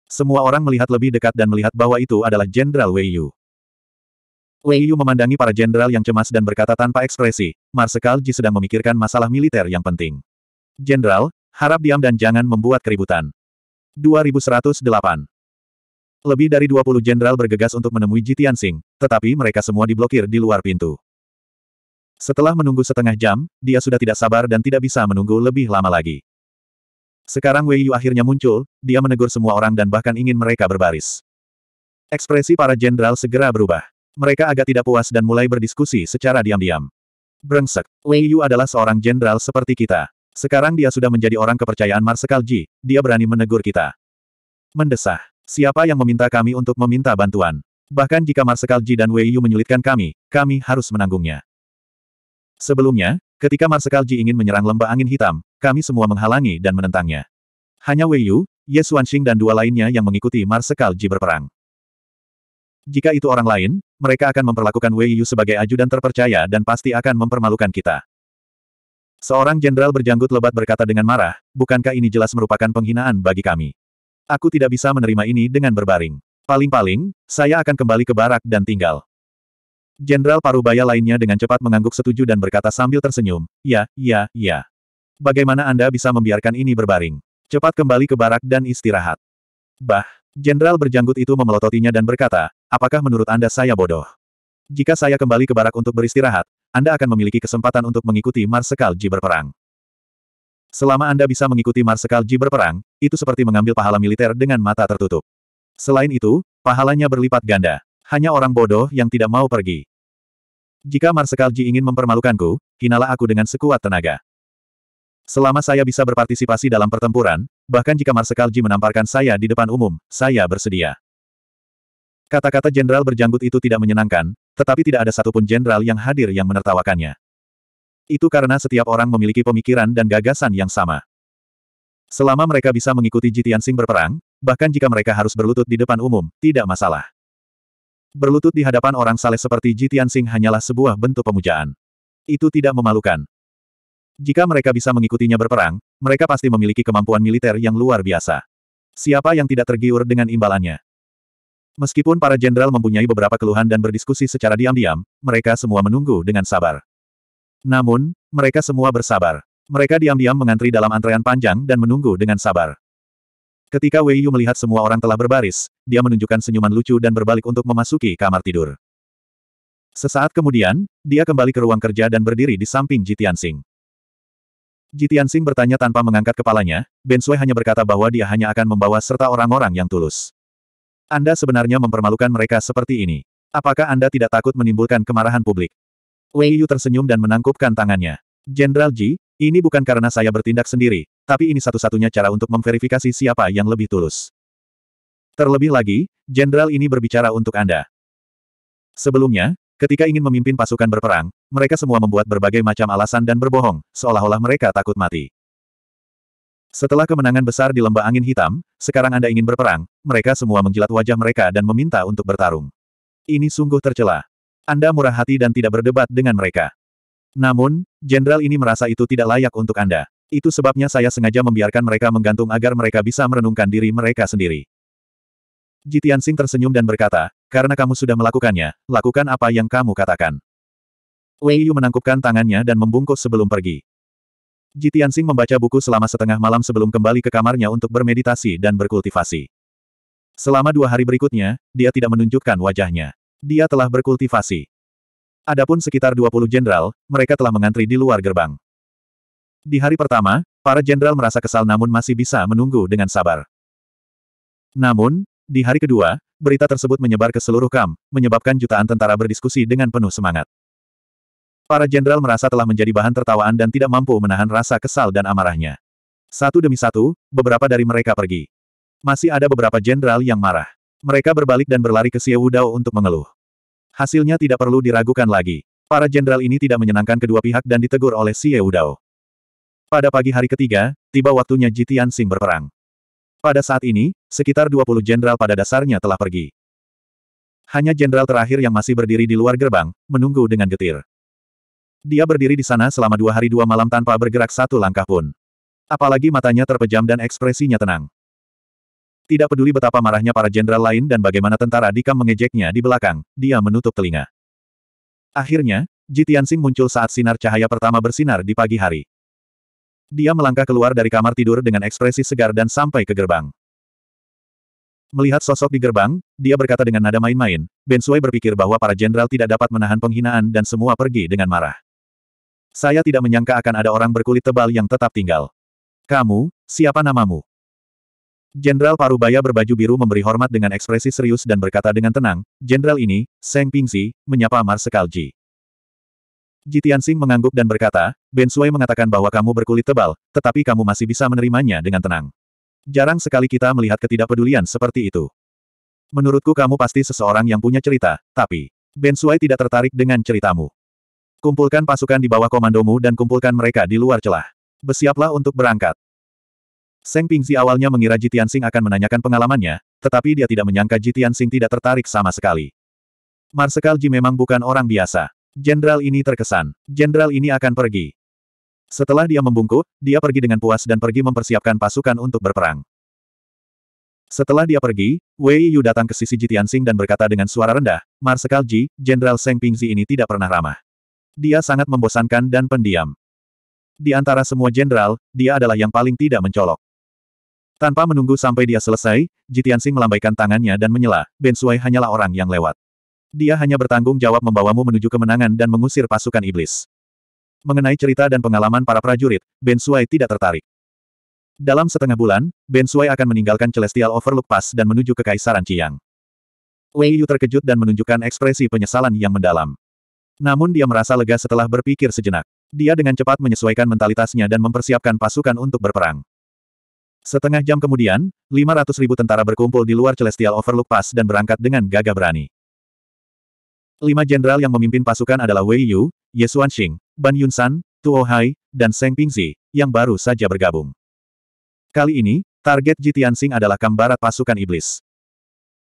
Semua orang melihat lebih dekat dan melihat bahwa itu adalah Jenderal Wei Yu. Wei Yu memandangi para jenderal yang cemas dan berkata tanpa ekspresi, Marsekal Ji sedang memikirkan masalah militer yang penting. Jenderal, harap diam dan jangan membuat keributan. 2108 Lebih dari 20 jenderal bergegas untuk menemui Jitian Singh, tetapi mereka semua diblokir di luar pintu. Setelah menunggu setengah jam, dia sudah tidak sabar dan tidak bisa menunggu lebih lama lagi. Sekarang Wei Yu akhirnya muncul, dia menegur semua orang dan bahkan ingin mereka berbaris. Ekspresi para jenderal segera berubah. Mereka agak tidak puas dan mulai berdiskusi secara diam-diam. Brengsek, Wei Yu adalah seorang jenderal seperti kita. Sekarang dia sudah menjadi orang kepercayaan Marsekal Ji, dia berani menegur kita. Mendesah. Siapa yang meminta kami untuk meminta bantuan? Bahkan jika Marsekal Ji dan Wei Yu menyulitkan kami, kami harus menanggungnya. Sebelumnya, ketika Marsekal Ji ingin menyerang lembah angin hitam, kami semua menghalangi dan menentangnya. Hanya Wei Yu, Ye Xuanxing dan dua lainnya yang mengikuti Marsekal Ji berperang. Jika itu orang lain, mereka akan memperlakukan Wei Yu sebagai ajudan terpercaya dan pasti akan mempermalukan kita. Seorang jenderal berjanggut lebat berkata dengan marah, bukankah ini jelas merupakan penghinaan bagi kami? Aku tidak bisa menerima ini dengan berbaring. Paling-paling, saya akan kembali ke barak dan tinggal. Jenderal Parubaya lainnya dengan cepat mengangguk setuju dan berkata sambil tersenyum, ya, ya, ya. Bagaimana Anda bisa membiarkan ini berbaring? Cepat kembali ke barak dan istirahat. Bah, jenderal berjanggut itu memelototinya dan berkata, apakah menurut Anda saya bodoh? Jika saya kembali ke barak untuk beristirahat, anda akan memiliki kesempatan untuk mengikuti Marsekal Ji berperang. Selama Anda bisa mengikuti Marsekal Ji berperang, itu seperti mengambil pahala militer dengan mata tertutup. Selain itu, pahalanya berlipat ganda. Hanya orang bodoh yang tidak mau pergi. Jika Marsekal Ji ingin mempermalukanku, hinalah aku dengan sekuat tenaga. Selama saya bisa berpartisipasi dalam pertempuran, bahkan jika Marsekal Ji menamparkan saya di depan umum, saya bersedia. Kata-kata jenderal berjanggut itu tidak menyenangkan, tetapi tidak ada satupun jenderal yang hadir yang menertawakannya. Itu karena setiap orang memiliki pemikiran dan gagasan yang sama. Selama mereka bisa mengikuti Jitian Sing berperang, bahkan jika mereka harus berlutut di depan umum, tidak masalah. Berlutut di hadapan orang saleh seperti Jitian Sing hanyalah sebuah bentuk pemujaan. Itu tidak memalukan. Jika mereka bisa mengikutinya berperang, mereka pasti memiliki kemampuan militer yang luar biasa. Siapa yang tidak tergiur dengan imbalannya? Meskipun para jenderal mempunyai beberapa keluhan dan berdiskusi secara diam-diam, mereka semua menunggu dengan sabar. Namun, mereka semua bersabar. Mereka diam-diam mengantri dalam antrean panjang dan menunggu dengan sabar. Ketika Wei Yu melihat semua orang telah berbaris, dia menunjukkan senyuman lucu dan berbalik untuk memasuki kamar tidur. Sesaat kemudian, dia kembali ke ruang kerja dan berdiri di samping Jitian Singh. Jitian Singh bertanya tanpa mengangkat kepalanya, Ben Sui hanya berkata bahwa dia hanya akan membawa serta orang-orang yang tulus. Anda sebenarnya mempermalukan mereka seperti ini. Apakah Anda tidak takut menimbulkan kemarahan publik? Wei Yu tersenyum dan menangkupkan tangannya. Jenderal Ji, ini bukan karena saya bertindak sendiri, tapi ini satu-satunya cara untuk memverifikasi siapa yang lebih tulus. Terlebih lagi, jenderal ini berbicara untuk Anda. Sebelumnya, ketika ingin memimpin pasukan berperang, mereka semua membuat berbagai macam alasan dan berbohong, seolah-olah mereka takut mati. Setelah kemenangan besar di lembah angin hitam, sekarang Anda ingin berperang, mereka semua menjilat wajah mereka dan meminta untuk bertarung. Ini sungguh tercela. Anda murah hati dan tidak berdebat dengan mereka. Namun, jenderal ini merasa itu tidak layak untuk Anda. Itu sebabnya saya sengaja membiarkan mereka menggantung agar mereka bisa merenungkan diri mereka sendiri. Jitian Sing tersenyum dan berkata, karena kamu sudah melakukannya, lakukan apa yang kamu katakan. Wei Yu menangkupkan tangannya dan membungkus sebelum pergi. Ji Tianxing membaca buku selama setengah malam sebelum kembali ke kamarnya untuk bermeditasi dan berkultivasi. Selama dua hari berikutnya, dia tidak menunjukkan wajahnya. Dia telah berkultivasi. Adapun sekitar 20 jenderal, mereka telah mengantri di luar gerbang. Di hari pertama, para jenderal merasa kesal namun masih bisa menunggu dengan sabar. Namun, di hari kedua, berita tersebut menyebar ke seluruh kamp, menyebabkan jutaan tentara berdiskusi dengan penuh semangat. Para jenderal merasa telah menjadi bahan tertawaan dan tidak mampu menahan rasa kesal dan amarahnya. Satu demi satu, beberapa dari mereka pergi. Masih ada beberapa jenderal yang marah. Mereka berbalik dan berlari ke Xie Wudao untuk mengeluh. Hasilnya tidak perlu diragukan lagi. Para jenderal ini tidak menyenangkan kedua pihak dan ditegur oleh Xie Wudao. Pada pagi hari ketiga, tiba waktunya Jitian Sing berperang. Pada saat ini, sekitar 20 jenderal pada dasarnya telah pergi. Hanya jenderal terakhir yang masih berdiri di luar gerbang, menunggu dengan getir. Dia berdiri di sana selama dua hari dua malam tanpa bergerak satu langkah pun. Apalagi matanya terpejam dan ekspresinya tenang. Tidak peduli betapa marahnya para jenderal lain dan bagaimana tentara Dikam mengejeknya di belakang, dia menutup telinga. Akhirnya, Jitiansing muncul saat sinar cahaya pertama bersinar di pagi hari. Dia melangkah keluar dari kamar tidur dengan ekspresi segar dan sampai ke gerbang. Melihat sosok di gerbang, dia berkata dengan nada main-main, Ben Sui berpikir bahwa para jenderal tidak dapat menahan penghinaan dan semua pergi dengan marah. Saya tidak menyangka akan ada orang berkulit tebal yang tetap tinggal. Kamu, siapa namamu? Jenderal Parubaya berbaju biru memberi hormat dengan ekspresi serius dan berkata dengan tenang, Jenderal ini, Seng Pingzi, menyapa Marsekal Ji. Jitian Sing mengangguk dan berkata, Ben Sui mengatakan bahwa kamu berkulit tebal, tetapi kamu masih bisa menerimanya dengan tenang. Jarang sekali kita melihat ketidakpedulian seperti itu. Menurutku kamu pasti seseorang yang punya cerita, tapi Ben Sui tidak tertarik dengan ceritamu. Kumpulkan pasukan di bawah komandomu dan kumpulkan mereka di luar celah. Bersiaplah untuk berangkat. Seng Pingzi awalnya mengira Jitian Sing akan menanyakan pengalamannya, tetapi dia tidak menyangka Jitian Sing tidak tertarik sama sekali. Marsekal Ji memang bukan orang biasa. Jenderal ini terkesan. Jenderal ini akan pergi. Setelah dia membungkuk, dia pergi dengan puas dan pergi mempersiapkan pasukan untuk berperang. Setelah dia pergi, Wei Yu datang ke sisi Jitiansing dan berkata dengan suara rendah, Marsekal Ji, Jenderal Seng Pingzi ini tidak pernah ramah. Dia sangat membosankan dan pendiam. Di antara semua jenderal, dia adalah yang paling tidak mencolok. Tanpa menunggu sampai dia selesai, Jitiansing melambaikan tangannya dan menyela, Ben Sui hanyalah orang yang lewat. Dia hanya bertanggung jawab membawamu menuju kemenangan dan mengusir pasukan iblis. Mengenai cerita dan pengalaman para prajurit, Ben Sui tidak tertarik. Dalam setengah bulan, Ben Sui akan meninggalkan Celestial Overlook Pass dan menuju ke Kaisaran Chiang. Wei Yu terkejut dan menunjukkan ekspresi penyesalan yang mendalam. Namun dia merasa lega setelah berpikir sejenak. Dia dengan cepat menyesuaikan mentalitasnya dan mempersiapkan pasukan untuk berperang. Setengah jam kemudian, 500 ribu tentara berkumpul di luar Celestial Overlook Pass dan berangkat dengan gagah berani. Lima jenderal yang memimpin pasukan adalah Wei Yu, Ye Xuanxing, Ban Yunsan, Tuo Hai, dan Seng Pingzi, yang baru saja bergabung. Kali ini, target Ji Tianxing adalah kam barat pasukan iblis.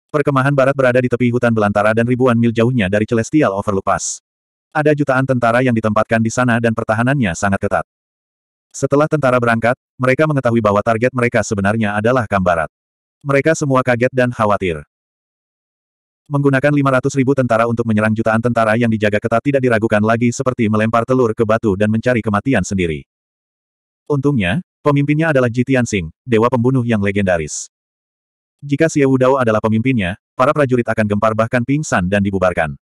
Perkemahan barat berada di tepi hutan belantara dan ribuan mil jauhnya dari Celestial Overlook Pass. Ada jutaan tentara yang ditempatkan di sana dan pertahanannya sangat ketat. Setelah tentara berangkat, mereka mengetahui bahwa target mereka sebenarnya adalah Kambarat. Mereka semua kaget dan khawatir. Menggunakan 500 ribu tentara untuk menyerang jutaan tentara yang dijaga ketat tidak diragukan lagi seperti melempar telur ke batu dan mencari kematian sendiri. Untungnya, pemimpinnya adalah Jitian Sing, dewa pembunuh yang legendaris. Jika Xie Wudao adalah pemimpinnya, para prajurit akan gempar bahkan pingsan dan dibubarkan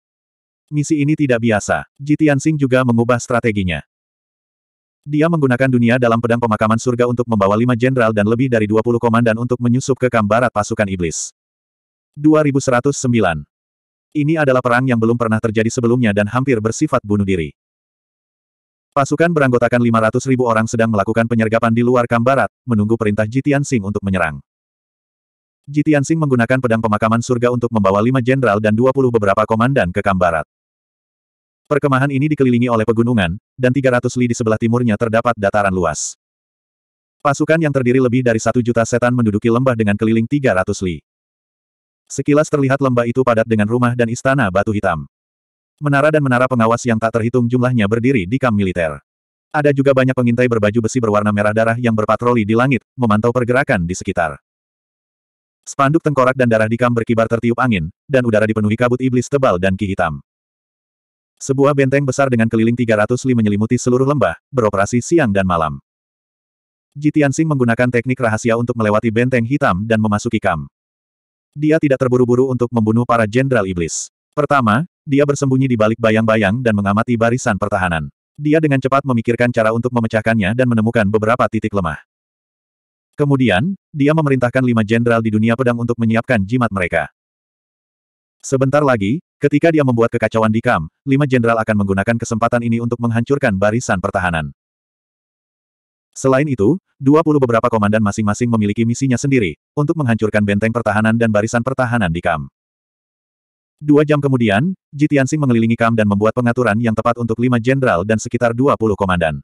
misi ini tidak biasa. Jitian Sing juga mengubah strateginya. Dia menggunakan dunia dalam pedang pemakaman surga untuk membawa lima jenderal dan lebih dari 20 komandan untuk menyusup ke kambarat pasukan iblis. 2109. Ini adalah perang yang belum pernah terjadi sebelumnya dan hampir bersifat bunuh diri. Pasukan beranggotakan 500 ribu orang sedang melakukan penyergapan di luar kambarat, menunggu perintah Jitian Sing untuk menyerang. Jitian Sing menggunakan pedang pemakaman surga untuk membawa lima jenderal dan 20 beberapa komandan ke kambarat. Perkemahan ini dikelilingi oleh pegunungan, dan 300 li di sebelah timurnya terdapat dataran luas. Pasukan yang terdiri lebih dari satu juta setan menduduki lembah dengan keliling 300 li. Sekilas terlihat lembah itu padat dengan rumah dan istana batu hitam. Menara dan menara pengawas yang tak terhitung jumlahnya berdiri di kamp militer. Ada juga banyak pengintai berbaju besi berwarna merah darah yang berpatroli di langit, memantau pergerakan di sekitar. Spanduk tengkorak dan darah di kamp berkibar tertiup angin, dan udara dipenuhi kabut iblis tebal dan ki hitam. Sebuah benteng besar dengan keliling 300 li menyelimuti seluruh lembah, beroperasi siang dan malam. Jitiansing menggunakan teknik rahasia untuk melewati benteng hitam dan memasuki kam. Dia tidak terburu-buru untuk membunuh para jenderal iblis. Pertama, dia bersembunyi di balik bayang-bayang dan mengamati barisan pertahanan. Dia dengan cepat memikirkan cara untuk memecahkannya dan menemukan beberapa titik lemah. Kemudian, dia memerintahkan lima jenderal di dunia pedang untuk menyiapkan jimat mereka. Sebentar lagi, ketika dia membuat kekacauan di Kam, lima jenderal akan menggunakan kesempatan ini untuk menghancurkan barisan pertahanan. Selain itu, 20 beberapa komandan masing-masing memiliki misinya sendiri, untuk menghancurkan benteng pertahanan dan barisan pertahanan di Kam. Dua jam kemudian, Jitiansing mengelilingi Kam dan membuat pengaturan yang tepat untuk lima jenderal dan sekitar 20 komandan.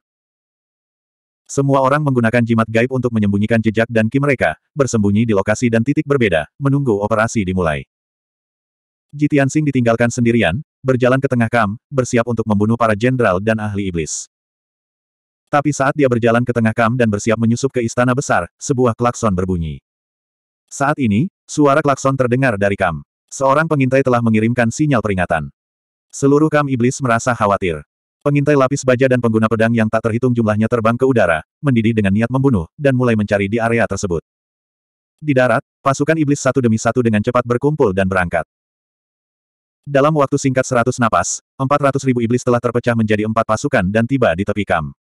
Semua orang menggunakan jimat gaib untuk menyembunyikan jejak dan ki mereka, bersembunyi di lokasi dan titik berbeda, menunggu operasi dimulai. Jitian Sing ditinggalkan sendirian, berjalan ke tengah kam, bersiap untuk membunuh para jenderal dan ahli iblis. Tapi saat dia berjalan ke tengah kam dan bersiap menyusup ke istana besar, sebuah klakson berbunyi. Saat ini, suara klakson terdengar dari kam. Seorang pengintai telah mengirimkan sinyal peringatan. Seluruh kam iblis merasa khawatir. Pengintai lapis baja dan pengguna pedang yang tak terhitung jumlahnya terbang ke udara, mendidih dengan niat membunuh, dan mulai mencari di area tersebut. Di darat, pasukan iblis satu demi satu dengan cepat berkumpul dan berangkat. Dalam waktu singkat seratus napas, empat ratus ribu iblis telah terpecah menjadi empat pasukan dan tiba di tepi kam.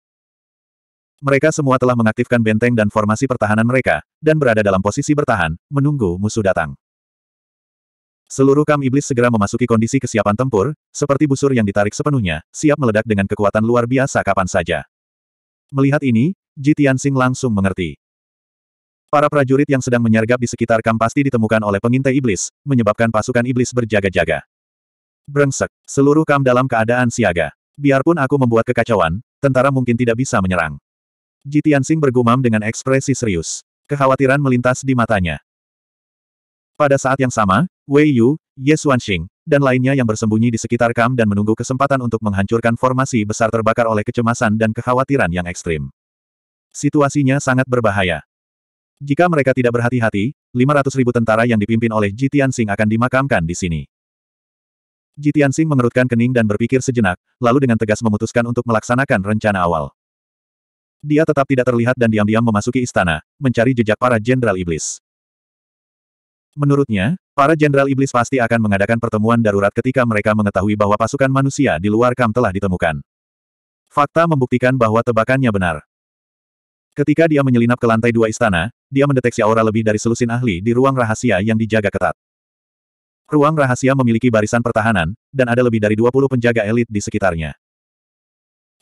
Mereka semua telah mengaktifkan benteng dan formasi pertahanan mereka, dan berada dalam posisi bertahan, menunggu musuh datang. Seluruh kam iblis segera memasuki kondisi kesiapan tempur, seperti busur yang ditarik sepenuhnya, siap meledak dengan kekuatan luar biasa kapan saja. Melihat ini, Jitian Sing langsung mengerti. Para prajurit yang sedang menyergap di sekitar kam pasti ditemukan oleh pengintai iblis, menyebabkan pasukan iblis berjaga-jaga. Brengsek. Seluruh kam dalam keadaan siaga. Biarpun aku membuat kekacauan, tentara mungkin tidak bisa menyerang. Jitian Sing bergumam dengan ekspresi serius. Kekhawatiran melintas di matanya. Pada saat yang sama, Wei Yu, Ye Xuanxing, dan lainnya yang bersembunyi di sekitar kam dan menunggu kesempatan untuk menghancurkan formasi besar terbakar oleh kecemasan dan kekhawatiran yang ekstrim. Situasinya sangat berbahaya. Jika mereka tidak berhati-hati, 500 ribu tentara yang dipimpin oleh Jitian Sing akan dimakamkan di sini. Jitian Sing mengerutkan kening dan berpikir sejenak, lalu dengan tegas memutuskan untuk melaksanakan rencana awal. Dia tetap tidak terlihat dan diam-diam memasuki istana, mencari jejak para jenderal iblis. Menurutnya, para jenderal iblis pasti akan mengadakan pertemuan darurat ketika mereka mengetahui bahwa pasukan manusia di luar kam telah ditemukan. Fakta membuktikan bahwa tebakannya benar. Ketika dia menyelinap ke lantai dua istana, dia mendeteksi aura lebih dari selusin ahli di ruang rahasia yang dijaga ketat. Ruang rahasia memiliki barisan pertahanan, dan ada lebih dari 20 penjaga elit di sekitarnya.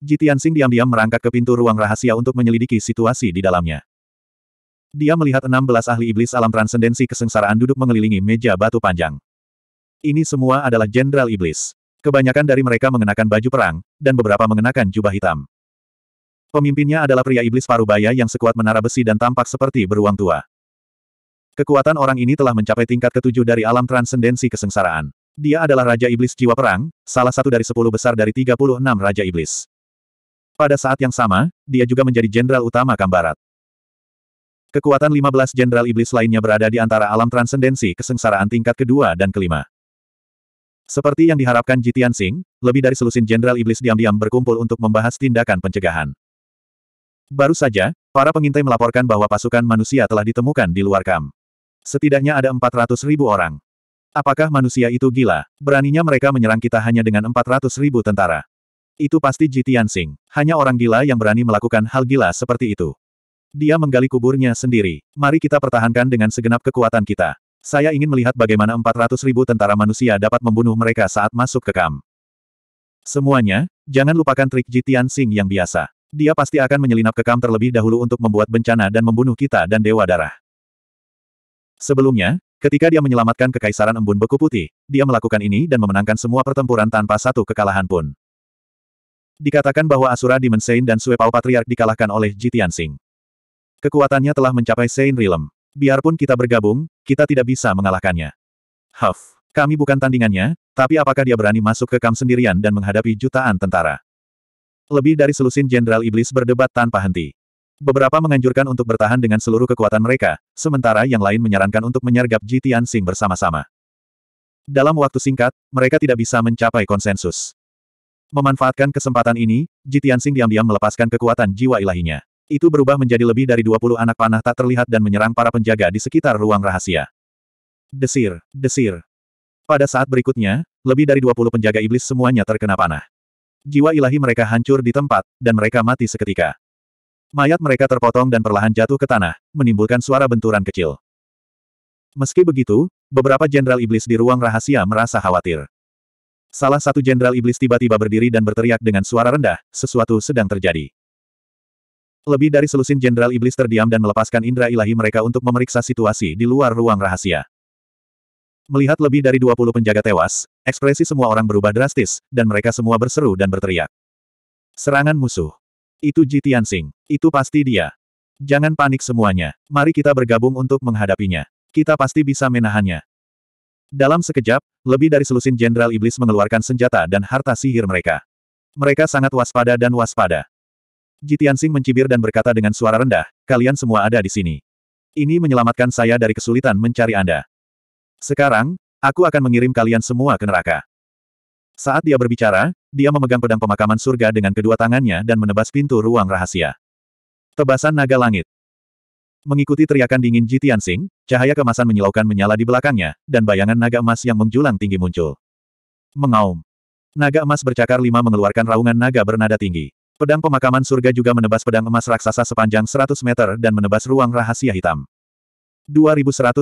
Jitian Sing diam-diam merangkak ke pintu ruang rahasia untuk menyelidiki situasi di dalamnya. Dia melihat 16 ahli iblis alam transendensi kesengsaraan duduk mengelilingi meja batu panjang. Ini semua adalah jenderal iblis. Kebanyakan dari mereka mengenakan baju perang, dan beberapa mengenakan jubah hitam. Pemimpinnya adalah pria iblis parubaya yang sekuat menara besi dan tampak seperti beruang tua. Kekuatan orang ini telah mencapai tingkat ketujuh dari alam transendensi kesengsaraan. Dia adalah Raja Iblis Jiwa Perang, salah satu dari sepuluh besar dari 36 Raja Iblis. Pada saat yang sama, dia juga menjadi Jenderal Utama Kambarat. Kekuatan 15 Jenderal Iblis lainnya berada di antara alam transendensi kesengsaraan tingkat kedua dan kelima. Seperti yang diharapkan Jitian Singh, lebih dari selusin jenderal iblis diam-diam berkumpul untuk membahas tindakan pencegahan. Baru saja, para pengintai melaporkan bahwa pasukan manusia telah ditemukan di luar kam. Setidaknya ada 400 ribu orang. Apakah manusia itu gila? Beraninya mereka menyerang kita hanya dengan 400 ribu tentara. Itu pasti Jitian Sing. Hanya orang gila yang berani melakukan hal gila seperti itu. Dia menggali kuburnya sendiri. Mari kita pertahankan dengan segenap kekuatan kita. Saya ingin melihat bagaimana 400 ribu tentara manusia dapat membunuh mereka saat masuk ke kam. Semuanya, jangan lupakan trik Jitian Sing yang biasa. Dia pasti akan menyelinap ke kam terlebih dahulu untuk membuat bencana dan membunuh kita dan Dewa Darah. Sebelumnya, ketika dia menyelamatkan kekaisaran embun beku putih, dia melakukan ini dan memenangkan semua pertempuran tanpa satu kekalahan pun. Dikatakan bahwa Asura Demon Saint dan Sue Pao Patriark dikalahkan oleh Jitian Sing. Kekuatannya telah mencapai Saint Realm. Biarpun kita bergabung, kita tidak bisa mengalahkannya. Huff, kami bukan tandingannya, tapi apakah dia berani masuk ke kamp sendirian dan menghadapi jutaan tentara? Lebih dari selusin jenderal iblis berdebat tanpa henti. Beberapa menganjurkan untuk bertahan dengan seluruh kekuatan mereka, sementara yang lain menyarankan untuk menyergap Ji Tianxing bersama-sama. Dalam waktu singkat, mereka tidak bisa mencapai konsensus. Memanfaatkan kesempatan ini, Ji Tianxing diam-diam melepaskan kekuatan jiwa ilahinya. Itu berubah menjadi lebih dari 20 anak panah tak terlihat dan menyerang para penjaga di sekitar ruang rahasia. Desir, desir. Pada saat berikutnya, lebih dari 20 penjaga iblis semuanya terkena panah. Jiwa ilahi mereka hancur di tempat, dan mereka mati seketika. Mayat mereka terpotong dan perlahan jatuh ke tanah, menimbulkan suara benturan kecil. Meski begitu, beberapa jenderal iblis di ruang rahasia merasa khawatir. Salah satu jenderal iblis tiba-tiba berdiri dan berteriak dengan suara rendah, sesuatu sedang terjadi. Lebih dari selusin jenderal iblis terdiam dan melepaskan indera ilahi mereka untuk memeriksa situasi di luar ruang rahasia. Melihat lebih dari 20 penjaga tewas, ekspresi semua orang berubah drastis, dan mereka semua berseru dan berteriak. Serangan musuh. Itu Ji Tianxing. Itu pasti dia. Jangan panik semuanya. Mari kita bergabung untuk menghadapinya. Kita pasti bisa menahannya. Dalam sekejap, lebih dari selusin Jenderal Iblis mengeluarkan senjata dan harta sihir mereka. Mereka sangat waspada dan waspada. Jitiansing mencibir dan berkata dengan suara rendah, kalian semua ada di sini. Ini menyelamatkan saya dari kesulitan mencari Anda. Sekarang, aku akan mengirim kalian semua ke neraka. Saat dia berbicara, dia memegang pedang pemakaman surga dengan kedua tangannya dan menebas pintu ruang rahasia. Tebasan naga langit. Mengikuti teriakan dingin Ji Tianxing, cahaya kemasan menyilaukan menyala di belakangnya, dan bayangan naga emas yang menjulang tinggi muncul. Mengaum. Naga emas bercakar lima mengeluarkan raungan naga bernada tinggi. Pedang pemakaman surga juga menebas pedang emas raksasa sepanjang 100 meter dan menebas ruang rahasia hitam. 2110.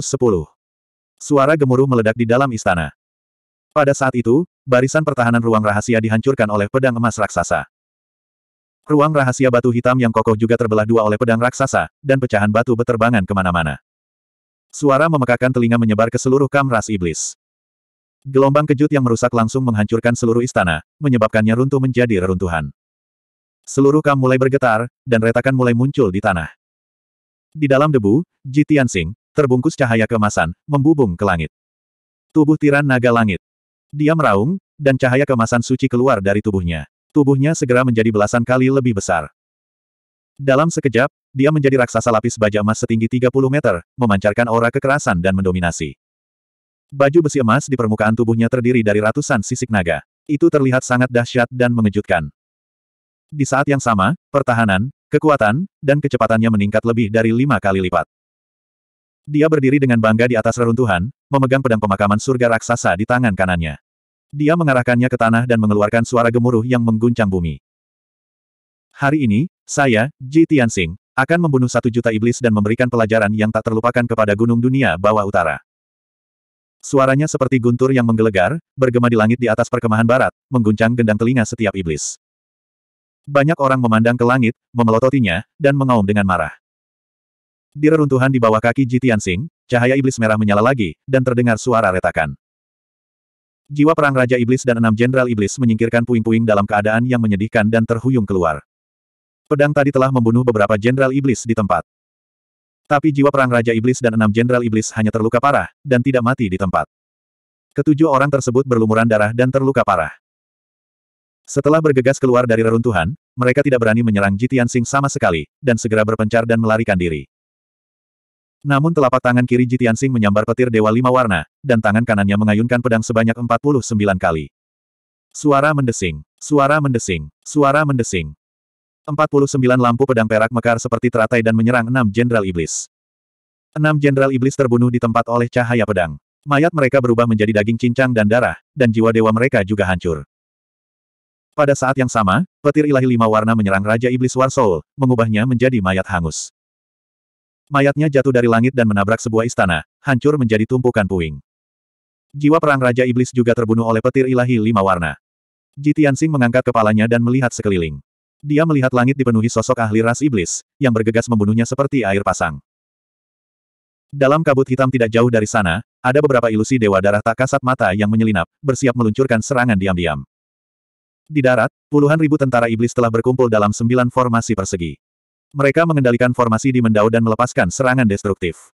Suara gemuruh meledak di dalam istana. Pada saat itu, Barisan pertahanan ruang rahasia dihancurkan oleh pedang emas raksasa. Ruang rahasia batu hitam yang kokoh juga terbelah dua oleh pedang raksasa, dan pecahan batu beterbangan kemana-mana. Suara memekakan telinga menyebar ke seluruh kamras iblis. Gelombang kejut yang merusak langsung menghancurkan seluruh istana, menyebabkannya runtuh menjadi reruntuhan. Seluruh kam mulai bergetar, dan retakan mulai muncul di tanah. Di dalam debu, Ji Tianxing, terbungkus cahaya keemasan, membubung ke langit. Tubuh tiran naga langit, dia meraung, dan cahaya kemasan suci keluar dari tubuhnya. Tubuhnya segera menjadi belasan kali lebih besar. Dalam sekejap, dia menjadi raksasa lapis baja emas setinggi 30 meter, memancarkan aura kekerasan dan mendominasi. Baju besi emas di permukaan tubuhnya terdiri dari ratusan sisik naga. Itu terlihat sangat dahsyat dan mengejutkan. Di saat yang sama, pertahanan, kekuatan, dan kecepatannya meningkat lebih dari lima kali lipat. Dia berdiri dengan bangga di atas reruntuhan, memegang pedang pemakaman surga raksasa di tangan kanannya. Dia mengarahkannya ke tanah dan mengeluarkan suara gemuruh yang mengguncang bumi. Hari ini, saya, Ji Tianxing, akan membunuh satu juta iblis dan memberikan pelajaran yang tak terlupakan kepada gunung dunia bawah utara. Suaranya seperti guntur yang menggelegar, bergema di langit di atas perkemahan barat, mengguncang gendang telinga setiap iblis. Banyak orang memandang ke langit, memelototinya, dan mengaum dengan marah. Di reruntuhan di bawah kaki Ji Tianxing, cahaya iblis merah menyala lagi, dan terdengar suara retakan. Jiwa perang Raja Iblis dan enam Jenderal Iblis menyingkirkan puing-puing dalam keadaan yang menyedihkan dan terhuyung keluar. Pedang tadi telah membunuh beberapa Jenderal Iblis di tempat. Tapi jiwa perang Raja Iblis dan enam Jenderal Iblis hanya terluka parah, dan tidak mati di tempat. Ketujuh orang tersebut berlumuran darah dan terluka parah. Setelah bergegas keluar dari reruntuhan, mereka tidak berani menyerang Jitian Sing sama sekali, dan segera berpencar dan melarikan diri. Namun telapak tangan kiri Jitian Sing menyambar petir Dewa Lima Warna, dan tangan kanannya mengayunkan pedang sebanyak 49 kali. Suara mendesing, suara mendesing, suara mendesing. 49 lampu pedang perak mekar seperti teratai dan menyerang enam jenderal iblis. Enam jenderal iblis terbunuh di tempat oleh cahaya pedang. Mayat mereka berubah menjadi daging cincang dan darah, dan jiwa dewa mereka juga hancur. Pada saat yang sama, petir ilahi lima warna menyerang Raja Iblis Warsoul, mengubahnya menjadi mayat hangus. Mayatnya jatuh dari langit dan menabrak sebuah istana, hancur menjadi tumpukan puing. Jiwa perang Raja Iblis juga terbunuh oleh petir ilahi lima warna. Jitiansing mengangkat kepalanya dan melihat sekeliling. Dia melihat langit dipenuhi sosok ahli ras iblis, yang bergegas membunuhnya seperti air pasang. Dalam kabut hitam tidak jauh dari sana, ada beberapa ilusi dewa darah tak kasat mata yang menyelinap, bersiap meluncurkan serangan diam-diam. Di darat, puluhan ribu tentara iblis telah berkumpul dalam sembilan formasi persegi. Mereka mengendalikan formasi di mendau dan melepaskan serangan destruktif.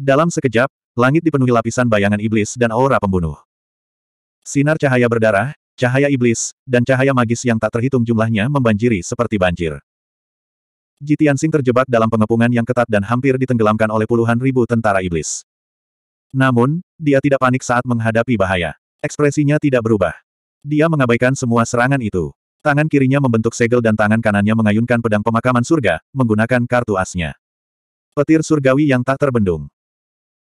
Dalam sekejap, langit dipenuhi lapisan bayangan iblis dan aura pembunuh. Sinar cahaya berdarah, cahaya iblis, dan cahaya magis yang tak terhitung jumlahnya membanjiri seperti banjir. Jitian Sing terjebak dalam pengepungan yang ketat dan hampir ditenggelamkan oleh puluhan ribu tentara iblis. Namun, dia tidak panik saat menghadapi bahaya. Ekspresinya tidak berubah. Dia mengabaikan semua serangan itu. Tangan kirinya membentuk segel dan tangan kanannya mengayunkan pedang pemakaman surga, menggunakan kartu asnya. Petir surgawi yang tak terbendung.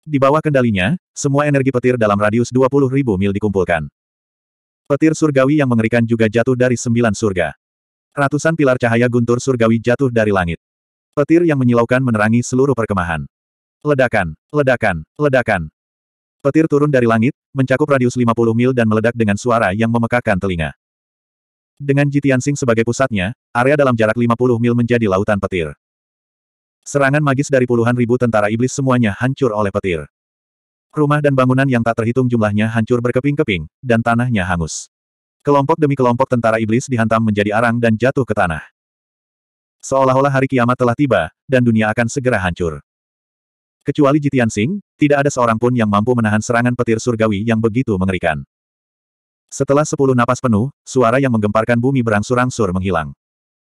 Di bawah kendalinya, semua energi petir dalam radius 20 ribu mil dikumpulkan. Petir surgawi yang mengerikan juga jatuh dari sembilan surga. Ratusan pilar cahaya guntur surgawi jatuh dari langit. Petir yang menyilaukan menerangi seluruh perkemahan. Ledakan, ledakan, ledakan. Petir turun dari langit, mencakup radius 50 mil dan meledak dengan suara yang memekakkan telinga. Dengan Jitiansing sebagai pusatnya, area dalam jarak 50 mil menjadi lautan petir. Serangan magis dari puluhan ribu tentara iblis semuanya hancur oleh petir. Rumah dan bangunan yang tak terhitung jumlahnya hancur berkeping-keping, dan tanahnya hangus. Kelompok demi kelompok tentara iblis dihantam menjadi arang dan jatuh ke tanah. Seolah-olah hari kiamat telah tiba, dan dunia akan segera hancur. Kecuali Jitian Sing, tidak ada seorang pun yang mampu menahan serangan petir surgawi yang begitu mengerikan. Setelah sepuluh napas penuh, suara yang menggemparkan bumi berangsur-angsur menghilang.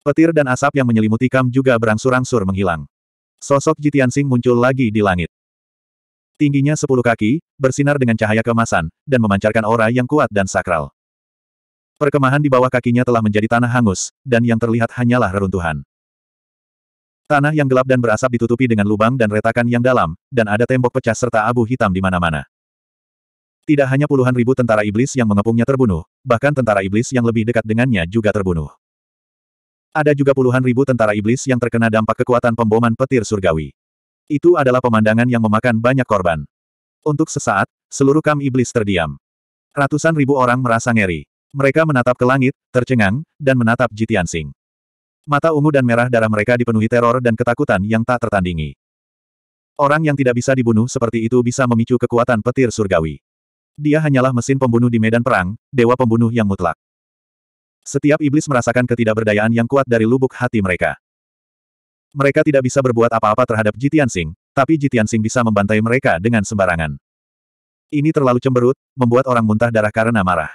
Petir dan asap yang menyelimuti Kam juga berangsur-angsur menghilang. Sosok Sing muncul lagi di langit. Tingginya sepuluh kaki, bersinar dengan cahaya kemasan, dan memancarkan aura yang kuat dan sakral. Perkemahan di bawah kakinya telah menjadi tanah hangus, dan yang terlihat hanyalah reruntuhan. Tanah yang gelap dan berasap ditutupi dengan lubang dan retakan yang dalam, dan ada tembok pecah serta abu hitam di mana-mana. Tidak hanya puluhan ribu tentara iblis yang mengepungnya terbunuh, bahkan tentara iblis yang lebih dekat dengannya juga terbunuh. Ada juga puluhan ribu tentara iblis yang terkena dampak kekuatan pemboman petir surgawi. Itu adalah pemandangan yang memakan banyak korban. Untuk sesaat, seluruh kam iblis terdiam. Ratusan ribu orang merasa ngeri. Mereka menatap ke langit, tercengang, dan menatap Jitian Sing. Mata ungu dan merah darah mereka dipenuhi teror dan ketakutan yang tak tertandingi. Orang yang tidak bisa dibunuh seperti itu bisa memicu kekuatan petir surgawi. Dia hanyalah mesin pembunuh di medan perang, dewa pembunuh yang mutlak. Setiap iblis merasakan ketidakberdayaan yang kuat dari lubuk hati mereka. Mereka tidak bisa berbuat apa-apa terhadap Jitian Sing, tapi Jitian Sing bisa membantai mereka dengan sembarangan. Ini terlalu cemberut, membuat orang muntah darah karena marah.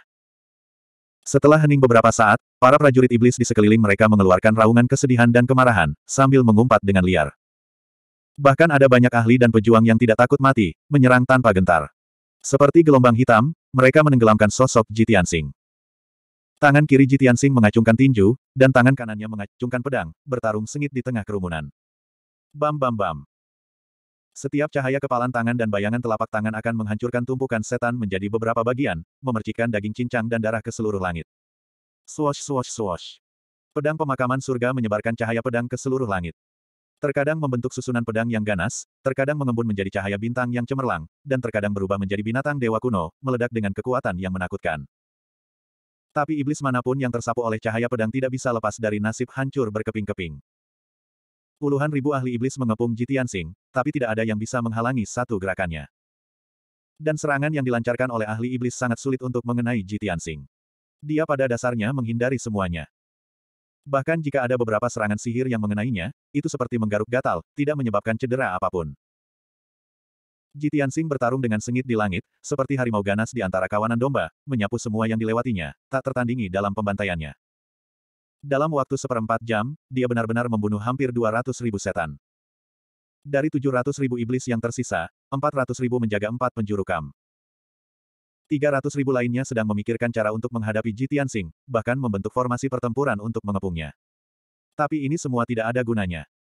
Setelah hening beberapa saat, para prajurit iblis di sekeliling mereka mengeluarkan raungan kesedihan dan kemarahan, sambil mengumpat dengan liar. Bahkan ada banyak ahli dan pejuang yang tidak takut mati, menyerang tanpa gentar. Seperti gelombang hitam, mereka menenggelamkan sosok Jitian Jitiansing. Tangan kiri Jitian Jitiansing mengacungkan tinju, dan tangan kanannya mengacungkan pedang, bertarung sengit di tengah kerumunan. Bam bam bam. Setiap cahaya kepalan tangan dan bayangan telapak tangan akan menghancurkan tumpukan setan menjadi beberapa bagian, memercikan daging cincang dan darah ke seluruh langit. Swash swash swash. Pedang pemakaman surga menyebarkan cahaya pedang ke seluruh langit. Terkadang membentuk susunan pedang yang ganas, terkadang mengembun menjadi cahaya bintang yang cemerlang, dan terkadang berubah menjadi binatang dewa kuno, meledak dengan kekuatan yang menakutkan. Tapi iblis manapun yang tersapu oleh cahaya pedang tidak bisa lepas dari nasib hancur berkeping-keping. Puluhan ribu ahli iblis mengepung Jitian Sing, tapi tidak ada yang bisa menghalangi satu gerakannya. Dan serangan yang dilancarkan oleh ahli iblis sangat sulit untuk mengenai Jitian Sing. Dia pada dasarnya menghindari semuanya. Bahkan jika ada beberapa serangan sihir yang mengenainya, itu seperti menggaruk gatal, tidak menyebabkan cedera apapun. Jitian Sing bertarung dengan sengit di langit, seperti harimau ganas di antara kawanan domba, menyapu semua yang dilewatinya, tak tertandingi dalam pembantaiannya. Dalam waktu seperempat jam, dia benar-benar membunuh hampir 200 ribu setan. Dari 700 ribu iblis yang tersisa, 400 ribu menjaga empat penjuru kam. 300 ribu lainnya sedang memikirkan cara untuk menghadapi Jitian Tianxing, bahkan membentuk formasi pertempuran untuk mengepungnya. Tapi ini semua tidak ada gunanya.